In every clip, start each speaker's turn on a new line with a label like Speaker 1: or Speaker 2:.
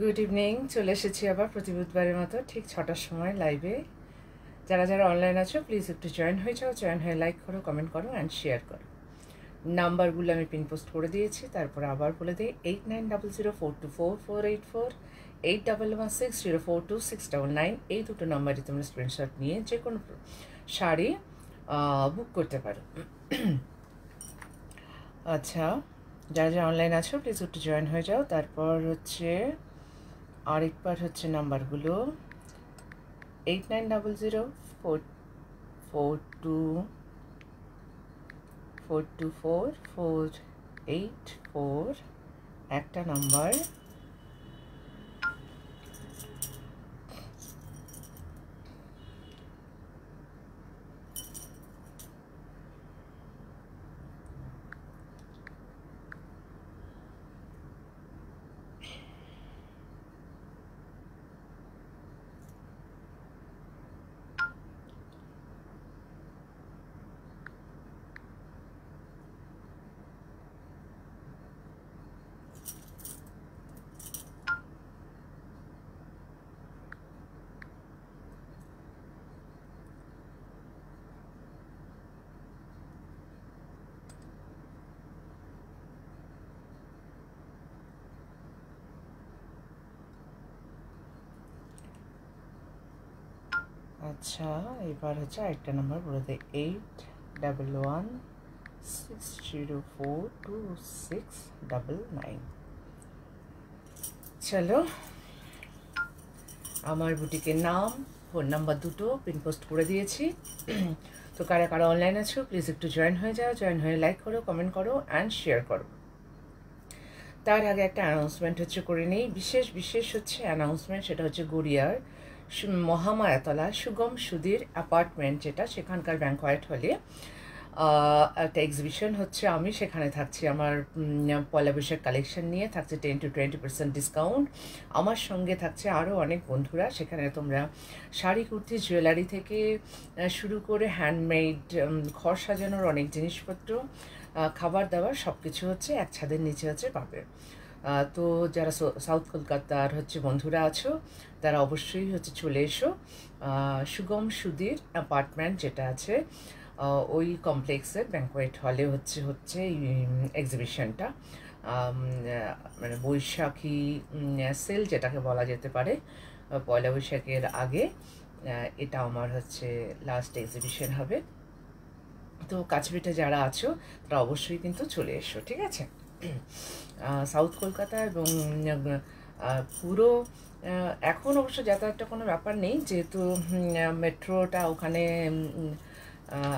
Speaker 1: good evening চলে এসেছি আবার প্রতি বুধবারের মতো ঠিক ছটার সময় লাইভে যারা যারা অনলাইন আছো প্লিজ একটু জয়েন হয়ে যাও জয়েন হয়ে লাইক করো কমেন্ট করো অ্যান্ড শেয়ার করো নাম্বারগুলো আমি পিন পোস্ট করে দিয়েছি তারপর আবার বলে দিই eight nine double zero four two four four eight four eight double one six zero four two six double nine এই দুটো নাম্বারে তোমরা স্ক্রিনশট নিয়ে যে কোনো শাড়ি বুক করতে পারো আচ্ছা যারা যারা অনলাইন আছো প্লিজ একটু জয়েন হয়ে যাও তারপর হচ্ছে আরেকবার হচ্ছে নাম্বারগুলো eight nine double zero four four two four two four four eight four একটা নাম্বার আচ্ছা এবার হচ্ছে আরেকটা নাম্বার বলে দেয় eight double one six zero four two six double nine চলো আমার বুটিকের নাম ফোন নাম্বার দুটো পিন পোস্ট করে দিয়েছি তো কারা কারা অনলাইন আছো প্লিজ একটু জয়েন হয়ে যাও জয়েন হয়ে লাইক করো কমেন্ট করো অ্যান্ড শেয়ার করো তার আগে একটা অ্যানাউন্সমেন্ট হচ্ছে করে নেই বিশেষ বিশেষ হচ্ছে অ্যানাউন্সমেন্ট সেটা হচ্ছে গড়িয়ার মহামায়াতলা সুগম সুদীর অ্যাপার্টমেন্ট যেটা সেখানকার ব্যাঙ্কয়েট হলে একটা এক্সিবিশন হচ্ছে আমি সেখানে থাকছি আমার পয়লা বৈশাখ কালেকশন নিয়ে থাকছে ten to twenty percent discount আমার সঙ্গে থাকছে আরও অনেক বন্ধুরা সেখানে তোমরা শাড়ি কুর্তি জুয়েলারি থেকে শুরু করে হ্যান্ডমেড ঘর সাজানোর অনেক জিনিসপত্র খাবার দাবার সব কিছু হচ্ছে এক ছাদের নিচে হচ্ছে পাবে তো যারা সাউথ কলকাতার হচ্ছে বন্ধুরা আছো তারা অবশ্যই হচ্ছে চলে এসো সুগম সুদীর অ্যাপার্টমেন্ট যেটা আছে ওই কমপ্লেক্সের ব্যাঙ্কোয়েট হলে হচ্ছে হচ্ছে এই এক্সিবিশনটা মানে বৈশাখী সেল যেটাকে বলা যেতে পারে পয়লা বৈশাখের আগে এটা আমার হচ্ছে লাস্ট এক্সিবিশন হবে তো কাছপিঠে যারা আছো তারা অবশ্যই কিন্তু চলে এসো ঠিক আছে সাউথ কলকাতা এবং পুরো এখন অবশ্য যাতায়াতটা কোনো ব্যাপার নেই যেহেতু মেট্রোটা ওখানে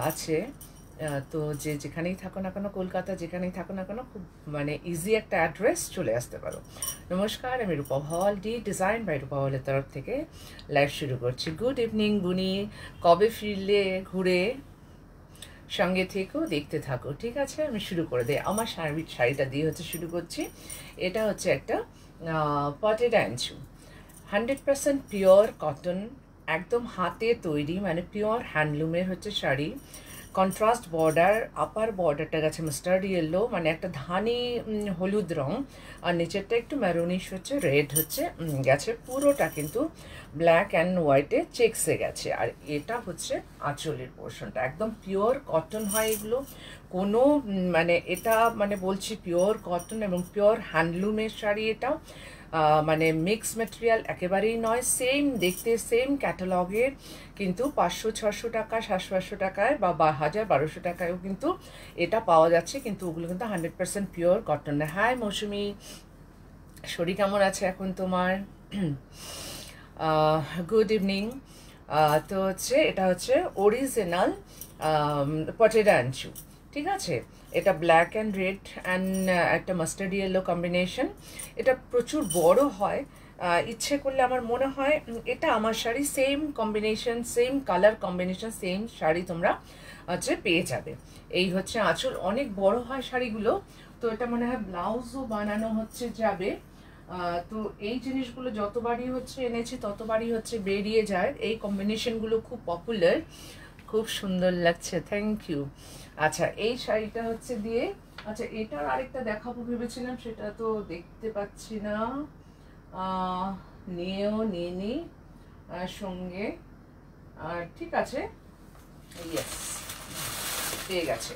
Speaker 1: আছে তো যে যেখানেই থাকো না কেন কলকাতা যেখানেই থাকো না কেন খুব মানে ইজি একটা অ্যাড্রেস চলে আসতে পারো নমস্কার আমি রূপা হল ডি ডিজাইন বাই রূপা হলের তরফ থেকে লাইভ শুরু করছি গুড ইভিনিং বুনি কবে ফিরলে ঘুরে সঙ্গে থেকেও দেখতে থাকো ঠিক আছে আমি শুরু করে দিই আমার শাড়ি শাড়িটা দিয়ে হচ্ছে শুরু করছি এটা হচ্ছে একটা পটেড অ্যাঞ্চু হান্ড্রেড পারসেন্ট পিওর কটন একদম হাতে তৈরি মানে পিওর হ্যান্ডলুমের হচ্ছে শাড়ি কন্ট্রাস্ট বর্ডার আপার বর্ডারটা গেছে মাস্টার্ড ইয়েলো মানে একটা ধানি হলুদ রং আর নিচেরটা একটু ম্যারোনিশ হচ্ছে রেড হচ্ছে গেছে পুরোটা কিন্তু ব্ল্যাক অ্যান্ড হোয়াইটে চেক্সে গেছে আর এটা হচ্ছে আঁচলের পোর্শনটা একদম পিওর কটন হয় এগুলো কোনো মানে এটা মানে বলছি পিওর কটন এবং পিওর হ্যান্ডলুমের শাড়ি এটা মানে মিক্স মেটেরিয়াল একেবারেই নয় সেম দেখতে সেম ক্যাটালগের কিন্তু পাঁচশো ছশো টাকা সাতশো আটশো টাকায় বা হাজার বারোশো টাকায়ও কিন্তু এটা পাওয়া যাচ্ছে কিন্তু ওগুলো কিন্তু হান্ড্রেড পার্সেন্ট পিওর কটন হ্যাঁ মৌসুমি শরীর কেমন আছে এখন তোমার গুড ইভিনিং তো হচ্ছে এটা হচ্ছে অরিজিনাল পটেডা আঞ্চু ঠিক আছে এটা ব্ল্যাক অ্যান্ড রেড অ্যান্ড একটা মাস্টার্ড ইয়েলো কম্বিনেশন এটা প্রচুর বড় হয় ইচ্ছে করলে আমার মনে হয় এটা আমার sari same combination same colour combination same sari তোমরা হচ্ছে পেয়ে যাবে এই হচ্ছে আঁচল অনেক বড় হয় শাড়িগুলো তো এটা মনে হয় ব্লাউজও বানানো হচ্ছে যাবে তো এই জিনিসগুলো যতবারই হচ্ছে এনেছি ততবারই হচ্ছে বেরিয়ে যায় এই কম্বিনেশনগুলো খুব পপুলার খুব সুন্দর লাগছে থ্যাংক ইউ আচ্ছা এই শাড়িটা হচ্ছে দিয়ে আচ্ছা এটার আরেকটা দেখাবো ভেবেছিলাম সেটা তো দেখতে পাচ্ছি না নিয়েও নিয়ে সঙ্গে আর ঠিক আছে ইয়েস পেয়ে গেছে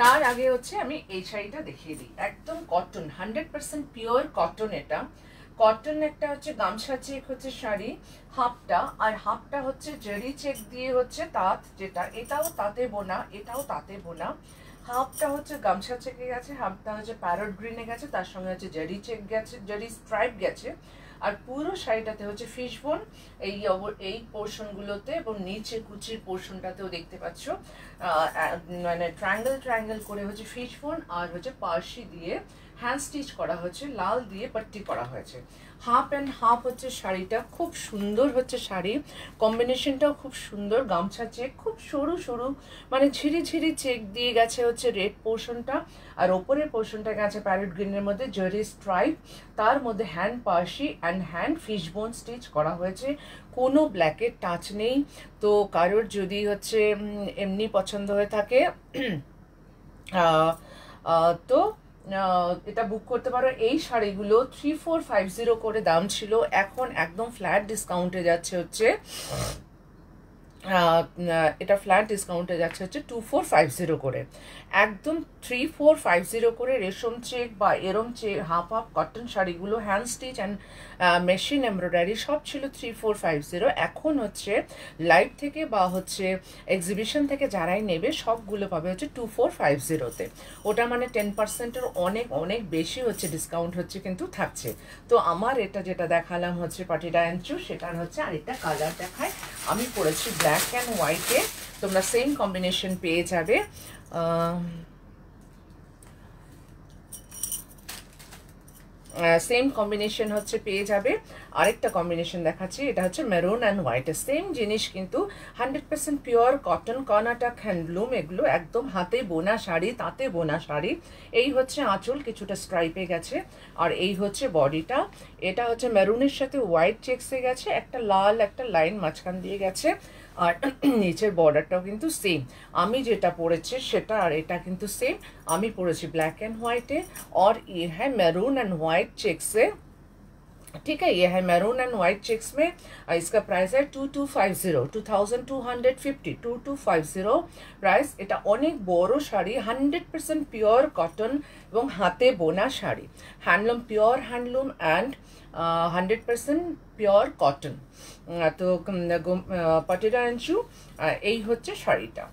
Speaker 1: তার আগে হচ্ছে আমি এই শাড়িটা দেখিয়ে দিই একদম cotton hundred percent pure cotton এটা কটন একটা হচ্ছে গামছা চেক হচ্ছে শাড়ি হাফটা আর হাফটা হচ্ছে জেরি চেক দিয়ে হচ্ছে তাঁত যেটা এটাও তাঁতে বোনা এটাও তাঁতে বোনা হাফটা হচ্ছে গামছা চেকে গেছে হাফটা হচ্ছে প্যারট গ্রিনে গেছে তার সঙ্গে হচ্ছে জেরি চেক গেছে জেরি স্ট্রাইপ গেছে আর পুরো শাড়িটাতে হচ্ছে ফিশ বোন এই এই পোর্শনগুলোতে এবং নিচে কুচির পোর্শনটাতেও দেখতে পাচ্ছ মানে ট্রায়াঙ্গেল ট্রায়াঙ্গেল করে হচ্ছে ফিশ বোন আর হচ্ছে পার্সি দিয়ে হ্যান্ড স্টিচ করা হচ্ছে লাল দিয়ে পাট্টি করা হয়েছে হাফ অ্যান্ড হাফ হচ্ছে শাড়িটা খুব সুন্দর হচ্ছে শাড়ি কম্বিনেশনটাও খুব সুন্দর গামছা চেক খুব সরু সরু মানে ঝিরি ঝিরি চেক দিয়ে গেছে হচ্ছে রেড পোর্শনটা আর ওপরের পোর্শনটা গেছে প্যারেট গ্রিনের মধ্যে জরি স্ট্রাইপ তার মধ্যে হ্যান্ড পার্সি and and hand fish bone stitch করা হয়েছে কোনো ব্ল্যাকের টাচ নেই তো কারোর যদি হচ্ছে এমনি পছন্দ হয়ে থাকে তো এটা বুক করতে পারো এই শাড়িগুলো থ্রি ফোর ফাইভ জিরো করে দাম ছিল এখন একদম ফ্ল্যাট ডিসকাউন্টে যাচ্ছে হচ্ছে এটা ফ্ল্যাট ডিসকাউন্টে যাচ্ছে হচ্ছে টু ফোর ফাইভ জিরো করে একদম থ্রি ফোর ফাইভ জিরো করে রেশম চেক বা এরম চেক হাফ হাফ কটন শাড়িগুলো hand stitch and machine embroidery সব ছিল থ্রি ফোর ফাইভ জিরো এখন হচ্ছে লাইভ থেকে বা হচ্ছে এক্সিবিশন থেকে যারাই নেবে সবগুলো পাবে হচ্ছে টু ফোর ফাইভ জিরোতে ওটা মানে টেন পার্সেন্টের অনেক অনেক বেশি হচ্ছে ডিসকাউন্ট হচ্ছে কিন্তু থাকছে তো আমার এটা যেটা দেখালাম হচ্ছে পাটিডা অ্যাঞ্চু সেটার হচ্ছে আরেকটা কালার দেখায় আমি পরেছি ব্ল্যাক অ্যান্ড হোয়াইটে তোমরা সেম কম্বিনেশন পেয়ে যাবে সেম কম্বিনেশন হচ্ছে পেয়ে যাবে আরেকটা কম্বিনেশন দেখাচ্ছি এটা হচ্ছে মেরুন অ্যান্ড হোয়াইট সেম জিনিস কিন্তু hundred percent pure cotton Karnataka handloom এগুলো একদম হাতে বোনা শাড়ি তাঁতে বোনা শাড়ি এই হচ্ছে আঁচল কিছুটা স্ট্রাইপে গেছে আর এই হচ্ছে বডিটা এটা হচ্ছে মেরুনের সাথে হোয়াইট চেক্সে গেছে একটা লাল একটা লাইন মাঝখান দিয়ে গেছে আর নেচার বর্ডারটাও কিন্তু सेम আমি যেটা পড়েছে সেটা আর এটা কিন্তু सेम আমি পড়েছে ব্ল্যাক এন্ড হোয়াইট এ অর ইয়ে হ ম্যারুন এন্ড হোয়াইট চেক্স এ ঠিক আছে ইয়ে হ ম্যারুন এন্ড হোয়াইট চেক্স মে আর ইসকা প্রাইস হ 2250 2250 রাইস এটা অনেক বড় শাড়ি 100% পিওর কটন এবং হাতে বোনা শাড়ি handloom pure handloom and 100% pure cotton তো পাটিরার অ্যান্ড এই হচ্ছে শাড়িটা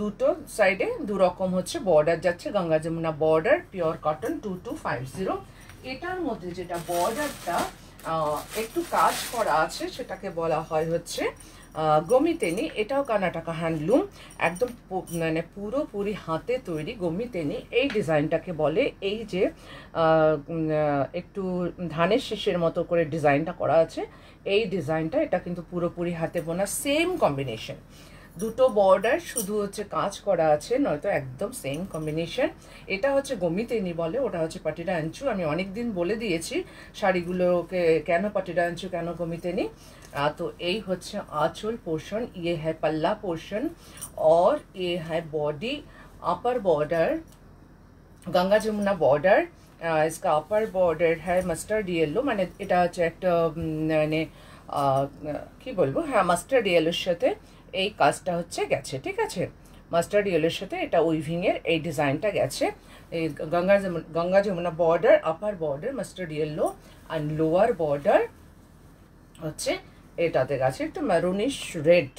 Speaker 1: দুটো সাইডে দু রকম হচ্ছে বর্ডার যাচ্ছে Ganga Jamuna border pure cotton two two five zero এটার মধ্যে যেটা বর্ডারটা একটু কাজ করা আছে সেটাকে বলা হয় হচ্ছে গমিতেনি এটাও কানাটাকা হ্যান্ডলুম একদম মানে পুরোপুরি হাতে তৈরি গমিতেনি এই ডিজাইনটাকে বলে এই যে একটু ধানের শীষের মতো করে ডিজাইনটা করা আছে এই ডিজাইনটা এটা কিন্তু পুরোপুরি হাতে বোনা সেম কম্বিনেশন দুটো বর্ডার শুধু হচ্ছে কাজ করা আছে নয়তো একদম সেম কম্বিনেশন এটা হচ্ছে গমিতেনি বলে ওটা হচ্ছে পাটিরা আঞ্চু আমি অনেক দিন বলে দিয়েছি শাড়িগুলোকে কেন পাটিরা আঞ্চু কেন গমিতেনি তো এই হচ্ছে আঁচল পোর্শন ইয়ে है পাল্লা পোর্শন और ये है body upper border Ganga Jamuna border इसका अपर बॉर्डर है মাস্টার্ড ইয়েলো মানে এটা হচ্ছে একটা মানে কি বলবো হ্যাঁ মাস্টার্ড ইয়েলোর সাথে এই কাজটা হচ্ছে গেছে ঠিক আছে মাস্টার্ড ইয়েলোর সাথে এটা উইভিংয়ের এই ডিজাইনটা গেছে এই Ganga Ganga Jamuna border upper border mustard yellow and lower border হচ্ছে এটাতে গাছে একটু ম্যারুনিশ রেড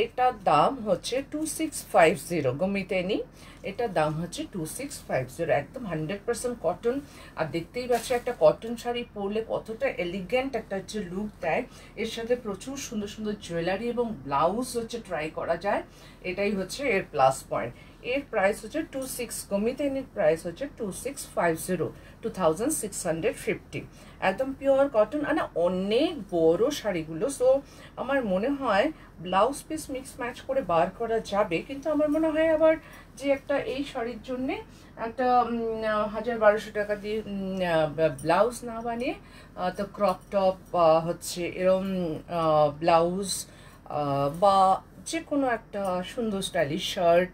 Speaker 1: এটার দাম হচ্ছে টু সিক্স ফাইভ জিরো গমিতেনি এটার দাম হচ্ছে টু সিক্স ফাইভ জিরো একদম হান্ড্রেড পার্সেন্ট কটন আর দেখতেই পাচ্ছি একটা কটন শাড়ি পরলে কতটা এলিগেন্ট একটা হচ্ছে লুক দেয় এর সাথে প্রচুর সুন্দর সুন্দর জুয়েলারি এবং ব্লাউজ হচ্ছে ট্রাই করা যায় এটাই হচ্ছে এর প্লাস পয়েন্ট এর প্রাইস হচ্ছে টু সিক্স নির প্রাইস হচ্ছে two six five zero two thousand six hundred fifty একদম পিওর কটন মানে অনেক বড় শাড়িগুলো সো আমার মনে হয় ব্লাউজ পিস মিক্স ম্যাচ করে বার করা যাবে কিন্তু আমার মনে হয় আবার যে একটা এই শাড়ির জন্যে একটা হাজার বারোশো টাকা দিয়ে ব্লাউজ না বানিয়ে তো ক্রপ টপ হচ্ছে এরম ব্লাউজ বা যে কোনো একটা সুন্দর স্টাইলিশ শার্ট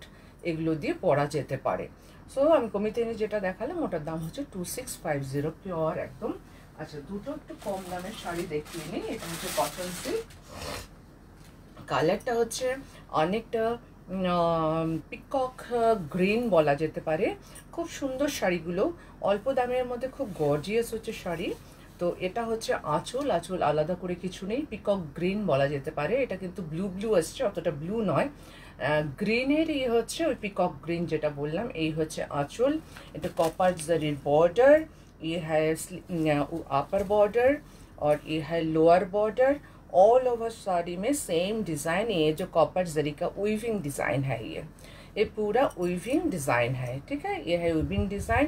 Speaker 1: এগুলো দিয়ে পরা যেতে পারে সো আমি কমিতে এনে যেটা দেখালাম ওটার দাম হচ্ছে two six five zero pure একদম আচ্ছা দুটো একটু কম দামের শাড়ি দেখিয়ে নিই এটা হচ্ছে কটন সিল্ক কালারটা হচ্ছে অনেকটা পিকক গ্রিন বলা যেতে পারে খুব সুন্দর শাড়িগুলো অল্প দামের মধ্যে খুব গর্জিয়াস হচ্ছে শাড়ি তো এটা হচ্ছে আঁচল আঁচল আলাদা করে কিছু নেই পিকক গ্রিন বলা যেতে পারে এটা কিন্তু ব্লু ব্লু আসছে অতটা ব্লু নয় গ্রিনের ইয়ে হচ্ছে ওই পিকক গ্রিন যেটা বললাম এই হচ্ছে আঁচল এটা কপার জারির বর্ডার ই হ্যায় আপার বর্ডার আর ই হ্যায় lower border all over sari মে সেম ডিজাইন ये যে কপার জারি কা উইভিং ডিজাইন হ্যাঁ ইয়ে এ পুরা উইভিং ডিজাইন হ্যাঁ ঠিক আছে এ হ্যাঁ উইভিং ডিজাইন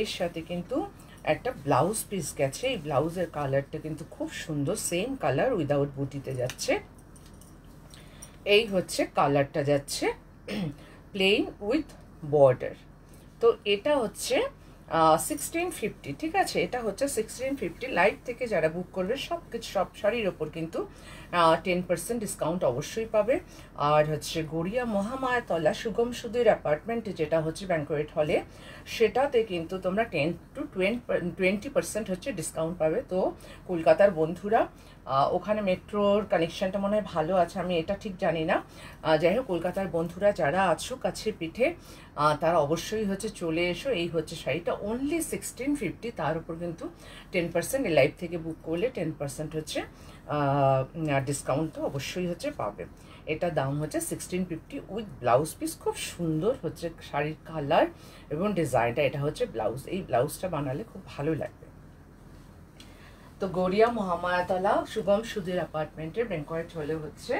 Speaker 1: এর সাথে কিন্তু একটা ব্লাউজ পিস গেছে এই ব্লাউজের কালারটা কিন্তু খুব সুন্দর সেম কালার উইদাউট বুটিতে যাচ্ছে এই হচ্ছে কালারটা যাচ্ছে প্লেন উইথ বর্ডার তো এটা হচ্ছে সিক্সটিন ফিফটি ঠিক আছে এটা হচ্ছে সিক্সটিন ফিফটি লাইট থেকে যারা বুক করবে সব কিছু সব শাড়ির ওপর কিন্তু টেন পার্সেন্ট ডিসকাউন্ট অবশ্যই পাবে আর হচ্ছে গড়িয়া মহামায়াতলা সুগম সুদের অ্যাপার্টমেন্ট যেটা হচ্ছে ব্যাঙ্কোয়েট হলে সেটাতে কিন্তু তোমরা টেন টু টোয়েন্টি পার্সেন্ট হচ্ছে ডিসকাউন্ট পাবে তো কলকাতার বন্ধুরা ওখানে মেট্রোর কানেকশানটা মনে হয় ভালো আছে আমি এটা ঠিক জানি না যাই হোক কলকাতার বন্ধুরা যারা আছো কাছে পিঠে তারা অবশ্যই হচ্ছে চলে এসো এই হচ্ছে শাড়িটা অনলি সিক্সটিন ফিফটি তার উপর কিন্তু টেন পার্সেন্ট লাইফ থেকে বুক করলে টেন পার্সেন্ট হচ্ছে ডিসকাউন্ট তো অবশ্যই হচ্ছে পাবে এটা দাম হচ্ছে sixteen fifty with blouse piece খুব সুন্দর হচ্ছে শাড়ির কালার এবং ডিজাইনটা এটা হচ্ছে ব্লাউজ এই ব্লাউজটা বানালে খুব ভালো লাগে তো গড়িয়া মহামায়াতলা শুভম সুধীর অ্যাপার্টমেন্টের ব্যাংকয়েট হলে হচ্ছে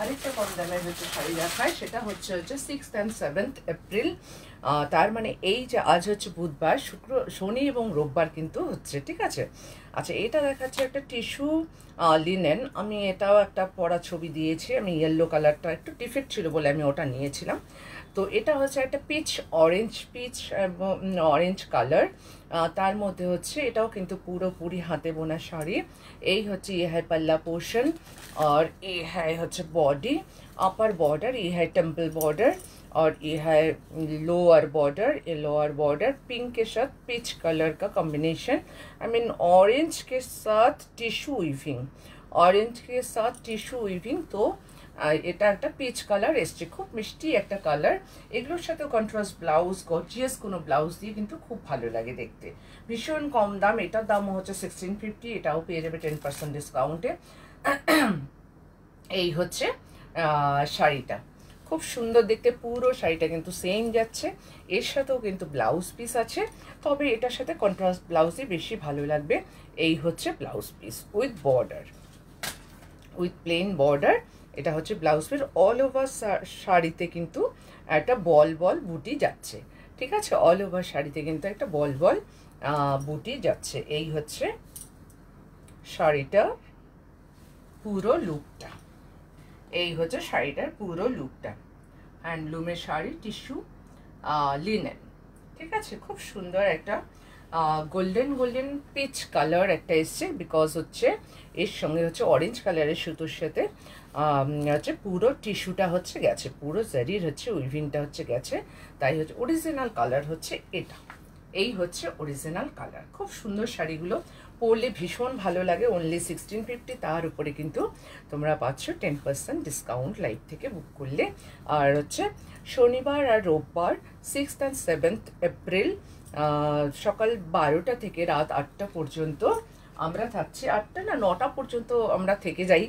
Speaker 1: আরেকটা কম দামের হচ্ছে শাড়ি রাখায় সেটা হচ্ছে হচ্ছে সিক্সথ অ্যান্ড সেভেন্থ এপ্রিল তার মানে এই যে আজ হচ্ছে বুধবার শুক্র শনি এবং রোববার কিন্তু হচ্ছে ঠিক আছে আচ্ছা এটা দেখাচ্ছে একটা টিস্যু লিনেন আমি এটাও একটা পড়া ছবি দিয়েছি আমি ইয়েলো কালারটা একটু ডিফেক্ট ছিল বলে আমি ওটা নিয়েছিলাম তো এটা হচ্ছে একটা peach orange peach orange colour আর তার মধ্যে হচ্ছে এটাকে কিন্তু পুরো پوری হাতে বোনা শাড়ি এই হচ্ছে এর পल्ला পোরশন আর এ হচ্ছে বডি अपर বর্ডার ই হে টেম্পল বর্ডার আর ই হে লোয়ার বর্ডার এ লোয়ার বর্ডার পিঙ্ক এর সাথে পিচ কালার কা কম্বিনেশন আই মিন অরেঞ্জ के साथ टिशू वीভিং অরেঞ্জ के साथ टिशू वीভিং तो এটা একটা পিচ কালার এসছে খুব মিষ্টি একটা কালার এগুলোর সাথে কন্ট্রাস্ট ব্লাউজ গর্জিয়াস কোনো ব্লাউজ দিয়ে কিন্তু খুব ভালো লাগে দেখতে ভীষণ কম দাম এটার দাম হচ্ছে সিক্সটিন ফিফটি এটাও পেয়ে যাবে টেন পার্সেন্ট ডিসকাউন্টে এই হচ্ছে শাড়িটা খুব সুন্দর দেখতে পুরো শাড়িটা কিন্তু সেম যাচ্ছে এর সাথেও কিন্তু ব্লাউজ পিস আছে তবে এটার সাথে কন্ট্রাস্ট ব্লাউজই বেশি ভালো লাগবে এই হচ্ছে blouse piece with border with plain border এটা হচ্ছে ব্লাউজ পিস অল ওভার শাড়িতে কিন্তু একটা বল বল বুটি যাচ্ছে ঠিক আছে অল ওভার শাড়িতে কিন্তু একটা বল বল বুটি যাচ্ছে এই হচ্ছে শাড়িটা পুরো লুকটা এই হচ্ছে শাড়িটার পুরো লুকটা হ্যান্ডলুমের শাড়ি টিস্যু লিনেন ঠিক আছে খুব সুন্দর একটা গোল্ডেন গোল্ডেন পিচ কালার একটা এসছে বিকজ হচ্ছে এর সঙ্গে হচ্ছে অরেঞ্জ কালারের সুতোর সাথে হচ্ছে পুরো টিস্যুটা হচ্ছে গেছে পুরো জারির হচ্ছে উইভিংটা হচ্ছে গেছে তাই হচ্ছে অরিজিনাল কালার হচ্ছে এটা এই হচ্ছে অরিজিনাল কালার খুব সুন্দর শাড়িগুলো পরলে ভীষণ ভালো লাগে অনলি সিক্সটিন ফিফটি তার উপরে কিন্তু তোমরা পাচ্ছ টেন পার্সেন্ট ডিসকাউন্ট লাইভ থেকে বুক করলে আর হচ্ছে শনিবার আর রোববার সিক্সথ অ্যান্ড সেভেন্থ এপ্রিল সকাল বারোটা থেকে রাত আটটা পর্যন্ত আমরা থাকছি আটটা না নটা পর্যন্ত আমরা থেকে যাই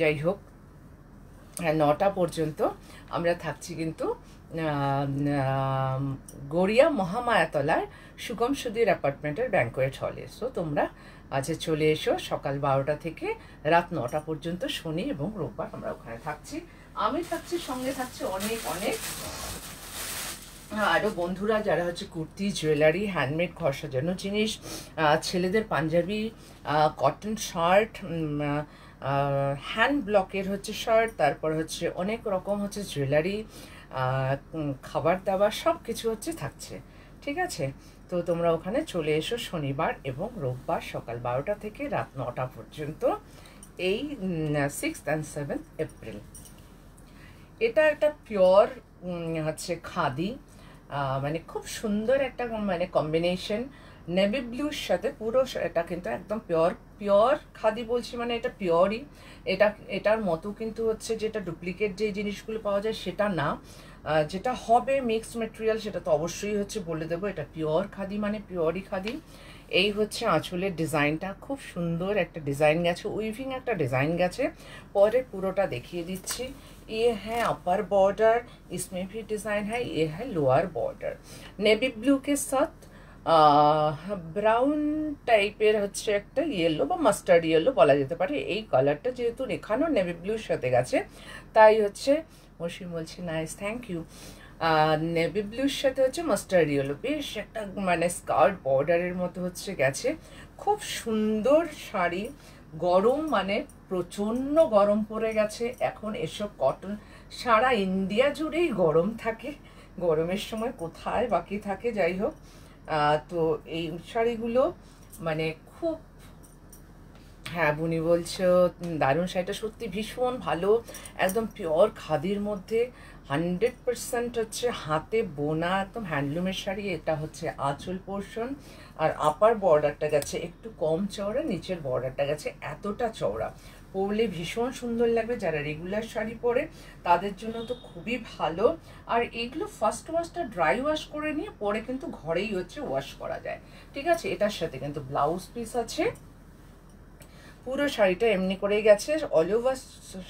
Speaker 1: যাই হোক নটা পর্যন্ত আমরা থাকছি কিন্তু গড়িয়া মহামায়াতলার সুগম সুদীর অ্যাপার্টমেন্টের ব্যাঙ্কোয়েট হলে সো তোমরা আছে চলে এসো সকাল বারোটা থেকে রাত নটা পর্যন্ত শনি এবং রোববার আমরা ওখানে থাকছি আমি থাকছি সঙ্গে থাকছি অনেক অনেক আরও বন্ধুরা যারা হচ্ছে কুর্তি জুয়েলারি হ্যান্ডমেড ঘর সাজানো জিনিস ছেলেদের পাঞ্জাবি কটন শার্ট হ্যান্ড ব্লকের হচ্ছে শার্ট তারপর হচ্ছে অনেক রকম হচ্ছে জুয়েলারি খাবার দাবার সব কিছু হচ্ছে থাকছে ঠিক আছে তো তোমরা ওখানে চলে এসো শনিবার এবং রোববার সকাল বারোটা থেকে রাত নটা পর্যন্ত এই সিক্স অ্যান্ড সেভেন্থ এপ্রিল এটা একটা পিওর হচ্ছে খাদি মানে খুব সুন্দর একটা মানে কম্বিনেশন নেভি ব্লুর সাথে পুরো এটা কিন্তু একদম পিওর পিওর খাদি বলছি মানে এটা পিওরই এটা এটার মতো কিন্তু হচ্ছে যেটা ডুপ্লিকেট যে জিনিসগুলো পাওয়া যায় সেটা না যেটা হবে মিক্সড মেটেরিয়াল সেটা তো অবশ্যই হচ্ছে বলে দেবো এটা পিওর খাদি মানে পিওরই খাদি এই হচ্ছে আঁচলের ডিজাইনটা খুব সুন্দর একটা ডিজাইন গেছে উইভিং একটা ডিজাইন গেছে পরে পুরোটা দেখিয়ে দিচ্ছি ই ইয়ে হ্যাঁ আপার বর্ডার স্মেভি ডিজাইন डिज़ाइन এ ये lower border border navy blue brown টাইপের হচ্ছে একটা ইয়েলো বা মাস্টার্ড ইয়েলো বলা যেতে পারে এই কালারটা যেহেতু এখানেও নেভি ব্লুর সাথে গেছে তাই হচ্ছে মসিম বলছে নাইস থ্যাংক ইউ নেভি ব্লুর সাথে হচ্ছে মাস্টার্ড ইয়েলো বেশ একটা মানে স্কার্ট বর্ডারের মতো হচ্ছে গেছে খুব সুন্দর শাড়ি গরম মানে প্রচণ্ড গরম পড়ে গেছে এখন এসব কটন সারা ইন্ডিয়া জুড়েই গরম থাকে গরমের সময় কোথায় বাকি থাকে যাই হোক তো এই শাড়িগুলো মানে খুব হ্যাঁ বুনি বলছো দারুণ শাড়িটা সত্যি ভীষণ ভালো একদম পিওর খাদির মধ্যে হান্ড্রেড পার্সেন্ট হচ্ছে হাতে বোনা একদম হ্যান্ডলুমের শাড়ি এটা হচ্ছে আঁচল পোর্শন আর আপার বর্ডারটা গেছে একটু কম চওড়া নিচের বর্ডারটা গেছে এতটা চওড়া পরলে ভীষণ সুন্দর লাগবে যারা রেগুলার শাড়ি পরে তাদের জন্য তো খুবই ভালো আর এগুলো ফার্স্ট ওয়াশটা ড্রাই ওয়াশ করে নিয়ে পরে কিন্তু ঘরেই হচ্ছে ওয়াশ করা যায় ঠিক আছে এটার সাথে কিন্তু ব্লাউজ পিস আছে পুরো শাড়িটা এমনি করেই গেছে অল ওভার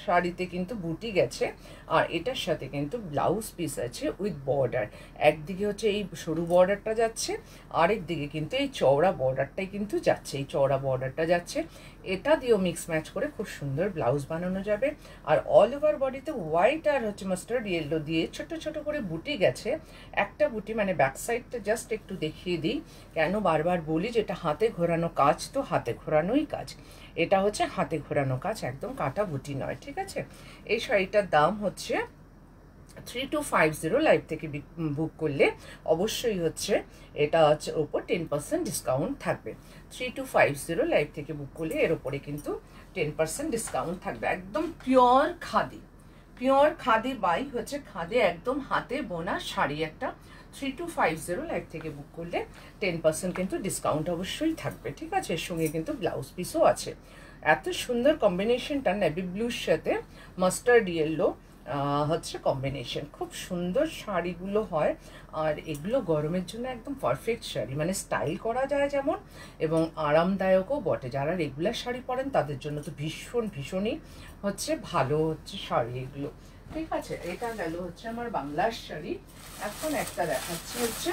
Speaker 1: শাড়িতে কিন্তু বুটি গেছে আর এটার সাথে কিন্তু ব্লাউজ পিস আছে উইথ বর্ডার একদিকে হচ্ছে এই সরু বর্ডারটা যাচ্ছে আরেক দিকে কিন্তু এই চওড়া বর্ডারটাই কিন্তু যাচ্ছে এই চওড়া বর্ডারটা যাচ্ছে এটা দিয়েও মিক্স ম্যাচ করে খুব সুন্দর ব্লাউজ বানানো যাবে আর অল ওভার বডিতে হোয়াইট আর হচ্ছে মাস্টার্ড ইয়েলো দিয়ে ছোট ছোট করে বুটি গেছে একটা বুটি মানে ব্যাক সাইডটা জাস্ট একটু দেখিয়ে দিই কেন বারবার বলি যেটা হাতে ঘোরানো কাজ তো হাতে ঘোরানোই কাজ এটা হচ্ছে হাতে ঘোরানো কাজ একদম কাটা বুটি নয় ঠিক আছে এই শাড়িটার দাম হচ্ছে three two five zero live থেকে বুক করলে অবশ্যই হচ্ছে এটা হচ্ছে ওপর টেন পার্সেন্ট ডিসকাউন্ট থাকবে three two five zero live থেকে বুক করলে এর ওপরে কিন্তু টেন পার্সেন্ট ডিসকাউন্ট থাকবে একদম পিওর খাদি পিওর খাদি বাই হচ্ছে খাদে একদম হাতে বোনা শাড়ি একটা three two five zero live থেকে বুক করলে টেন পার্সেন্ট কিন্তু ডিসকাউন্ট অবশ্যই থাকবে ঠিক আছে এর সঙ্গে কিন্তু ব্লাউজ পিসও আছে এত সুন্দর কম্বিনেশনটা নেভি ব্লুর সাথে মাস্টার্ড ইয়েলো হচ্ছে কম্বিনেশন খুব সুন্দর শাড়িগুলো হয় আর এগুলো গরমের জন্য একদম পারফেক্ট শাড়ি মানে স্টাইল করা যায় যেমন এবং আরামদায়কও বটে যারা রেগুলার শাড়ি পরেন তাদের জন্য তো ভীষণ ভীষণই হচ্ছে ভালো হচ্ছে শাড়ি এগুলো ঠিক আছে এটা গেল হচ্ছে আমার বাংলার শাড়ি এখন একটা দেখাচ্ছি হচ্ছে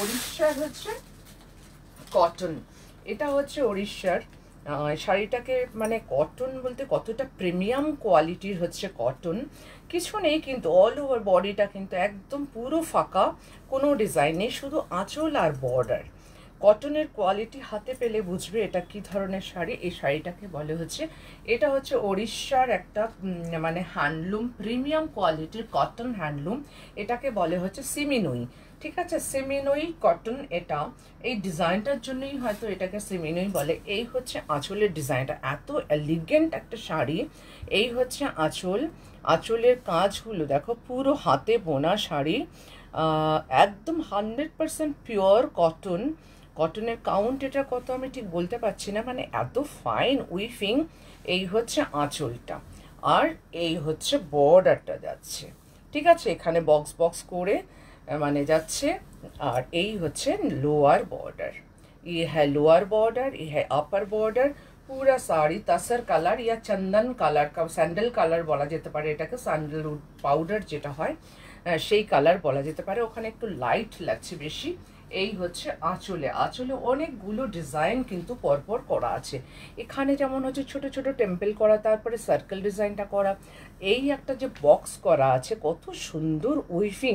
Speaker 1: উড়িষ্যার হচ্ছে কটন এটা হচ্ছে উড়িষ্যার শাড়িটাকে মানে কটন বলতে কতটা প্রিমিয়াম কোয়ালিটির হচ্ছে কটন কিছু নেই কিন্তু অল ওভার বডিটা কিন্তু একদম পুরো ফাঁকা কোনো ডিজাইন নেই শুধু আঁচল আর বর্ডার কটনের কোয়ালিটি হাতে পেলে বুঝবে এটা কি ধরনের শাড়ি এই শাড়িটাকে বলে হচ্ছে এটা হচ্ছে ওড়িশার একটা মানে হ্যান্ডলুম প্রিমিয়াম কোয়ালিটির কটন হ্যান্ডলুম এটাকে বলে হচ্ছে সিমিনুই ঠিক আছে সেমিনুই কটন এটা এই ডিজাইনটার জন্যই হয়তো এটাকে সেমিনুই বলে এই হচ্ছে আঁচলের ডিজাইনটা এত এলিগেন্ট একটা শাড়ি এই হচ্ছে আঁচল আঁচলের কাজগুলো দেখো পুরো হাতে বোনা শাড়ি একদম হান্ড্রেড পারসেন্ট পিওর কটন কটনের কাউন্ট এটা কত আমি ঠিক বলতে পারছি না মানে এত ফাইন উইফিং এই হচ্ছে আঁচলটা আর এই হচ্ছে বর্ডারটা যাচ্ছে ঠিক আছে এখানে বক্স বক্স করে মানে যাচ্ছে আর এই হচ্ছে লোয়ার বর্ডার ই হ্যাঁ লোয়ার বর্ডার ই হ্যাঁ আপার বর্ডার পুরা শাড়ি তাসার কালার ইয়া চন্দন কালার স্যান্ডেল কালার বলা যেতে পারে এটাকে স্যান্ডেলউড পাউডার যেটা হয় হ্যাঁ, সেই কালার বলা যেতে পারে ওখানে একটু লাইট লাগছে বেশি এই হচ্ছে আঁচলে আঁচলে অনেকগুলো ডিজাইন কিন্তু পরপর করা আছে এখানে যেমন হচ্ছে ছোট ছোট টেম্পেল করা তারপরে সার্কেল ডিজাইনটা করা এই একটা যে বক্স করা আছে কত সুন্দর উইফিং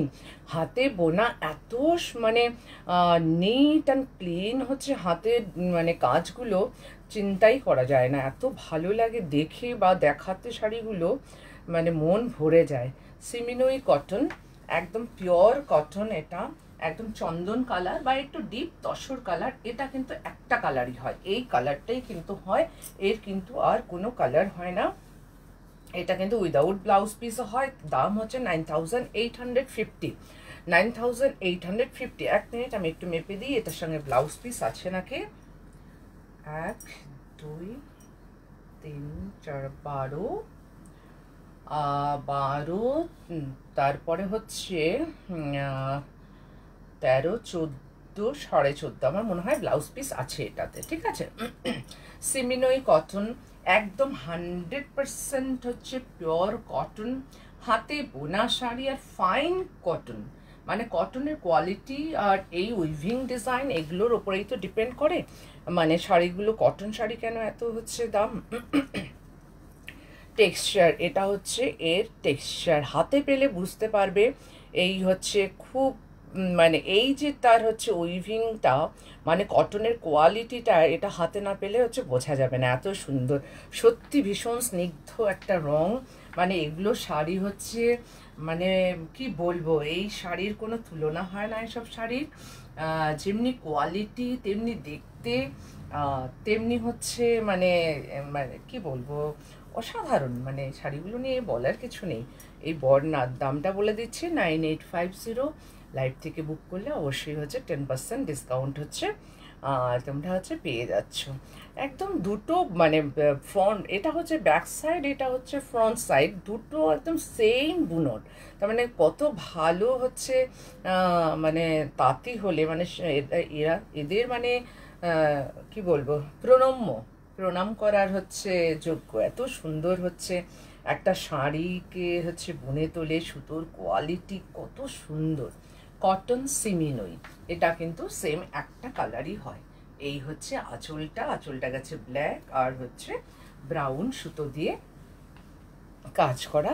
Speaker 1: হাতে বোনা এত মানে নিট অ্যান্ড ক্লিন হচ্ছে হাতের মানে কাজগুলো চিন্তাই করা যায় না এত ভালো লাগে দেখে বা দেখাতে শাড়িগুলো মানে মন ভরে যায় সিমিনোই কটন একদম পিওর কটন এটা একদম চন্দন কালার বা একটু ডিপ তসর কালার এটা কিন্তু একটা কালারই হয় এই কালারটাই কিন্তু হয় এর কিন্তু আর কোনো কালার হয় না এটা কিন্তু উইদাউট ব্লাউজ পিসও হয় দাম হচ্ছে nine thousand eight hundred fifty nine thousand eight hundred fifty এক মিনিট আমি একটু মেপে দিই এটার সঙ্গে ব্লাউজ পিস আছে নাকি এক দুই তিন চার বারো বারো তারপরে হচ্ছে তেরো চোদ্দো সাড়ে চোদ্দো আমার মনে হয় ব্লাউজ পিস আছে এটাতে ঠিক আছে সিমিনই কটন একদম হান্ড্রেড পারসেন্ট হচ্ছে পিওর কটন হাতে বোনা শাড়ি আর ফাইন কটন মানে কটনের কোয়ালিটি আর এই উইভিং ডিজাইন এগুলোর ওপরেই তো ডিপেন্ড করে মানে শাড়িগুলো কটন শাড়ি কেন এত হচ্ছে দাম টেক্সচার এটা হচ্ছে এর টেক্সচার হাতে পেলে বুঝতে পারবে এই হচ্ছে খুব মানে এই যে তার হচ্ছে উইভিংটা মানে কটনের কোয়ালিটিটা এটা হাতে না পেলে হচ্ছে বোঝা যাবে না এত সুন্দর সত্যি ভীষণ স্নিগ্ধ একটা রং মানে এগুলো শাড়ি হচ্ছে মানে কি বলবো এই শাড়ির কোনো তুলনা হয় না এসব শাড়ির যেমনি কোয়ালিটি তেমনি দেখতে তেমনি হচ্ছে মানে মানে কি বলবো অসাধারণ মানে শাড়িগুলো নিয়ে বলার কিছু নেই এই বর্ণার দামটা বলে দিচ্ছি nine eight five zero live থেকে বুক করলে অবশ্যই হচ্ছে টেন পার্সেন্ট ডিসকাউন্ট হচ্ছে তোমরা হচ্ছে পেয়ে যাচ্ছ একদম দুটো মানে ফ্রন্ট এটা হচ্ছে ব্যাক সাইড এটা হচ্ছে ফ্রন্ট সাইড দুটো একদম সেম বুনট তার মানে কত ভালো হচ্ছে মানে তাঁতি হলে মানে এরা এদের মানে কি বলবো প্রণম্য প্রণাম করার হচ্ছে যোগ্য এত সুন্দর হচ্ছে একটা শাড়িকে হচ্ছে বুনে তোলে সুতোর কোয়ালিটি কত সুন্দর কটন সিমিনই এটা কিন্তু সেম একটা কালারই হয় এই হচ্ছে আঁচলটা আঁচলটা গেছে ব্ল্যাক আর হচ্ছে ব্রাউন সুতো দিয়ে কাজ করা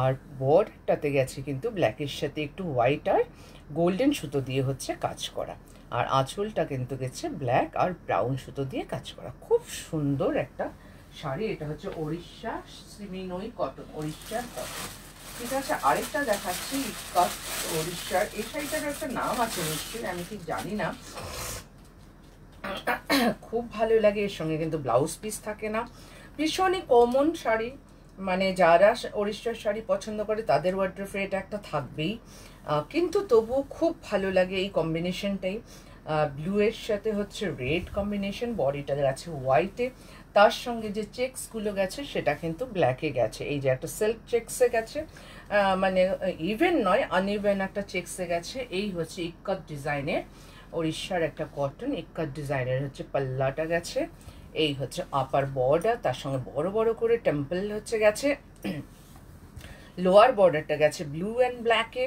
Speaker 1: আর বোর্ডটাতে গেছে কিন্তু ব্ল্যাকের সাথে একটু হোয়াইট আর গোল্ডেন সুতো দিয়ে হচ্ছে কাজ করা আর আঁচলটা কিন্তু গেছে ব্ল্যাক আর ব্রাউন সুতো দিয়ে কাজ করা খুব সুন্দর একটা শাড়ি এটা হচ্ছে ওড়িশা সিমিনই কটন ওড়িশার কটন ঠিক আছে আরেকটা দেখাচ্ছি ইস্কাত উড়িষ্যার এই শাড়িটার একটা নাম আছে নিশ্চয়ই আমি ঠিক জানি না খুব ভালো লাগে এর সঙ্গে কিন্তু ব্লাউজ পিস থাকে না ভীষণই কমন শাড়ি মানে যারা উড়িষ্যার শাড়ি পছন্দ করে তাদের ওয়ার্ড্রফে এটা একটা থাকবেই কিন্তু তবুও খুব ভালো লাগে এই কম্বিনেশনটাই ব্লুয়ের সাথে হচ্ছে রেড কম্বিনেশন বডিটা আছে হোয়াইটে তার সঙ্গে যে চেকসগুলো গেছে সেটা কিন্তু ব্ল্যাকে গেছে এই যে একটা সেলফ চেকসে গেছে মানে ইভেন নয় আনইভেন একটা চেকসে গেছে এই হচ্ছে ইক্কত ডিজাইনের উড়িষ্যার একটা কটন ইক্কত ডিজাইনের হচ্ছে পাল্লাটা গেছে এই হচ্ছে আপার বর্ডার তার সঙ্গে বড় বড় করে টেম্পল হচ্ছে গেছে লোয়ার বর্ডারটা গেছে ব্লু অ্যান্ড ব্ল্যাকে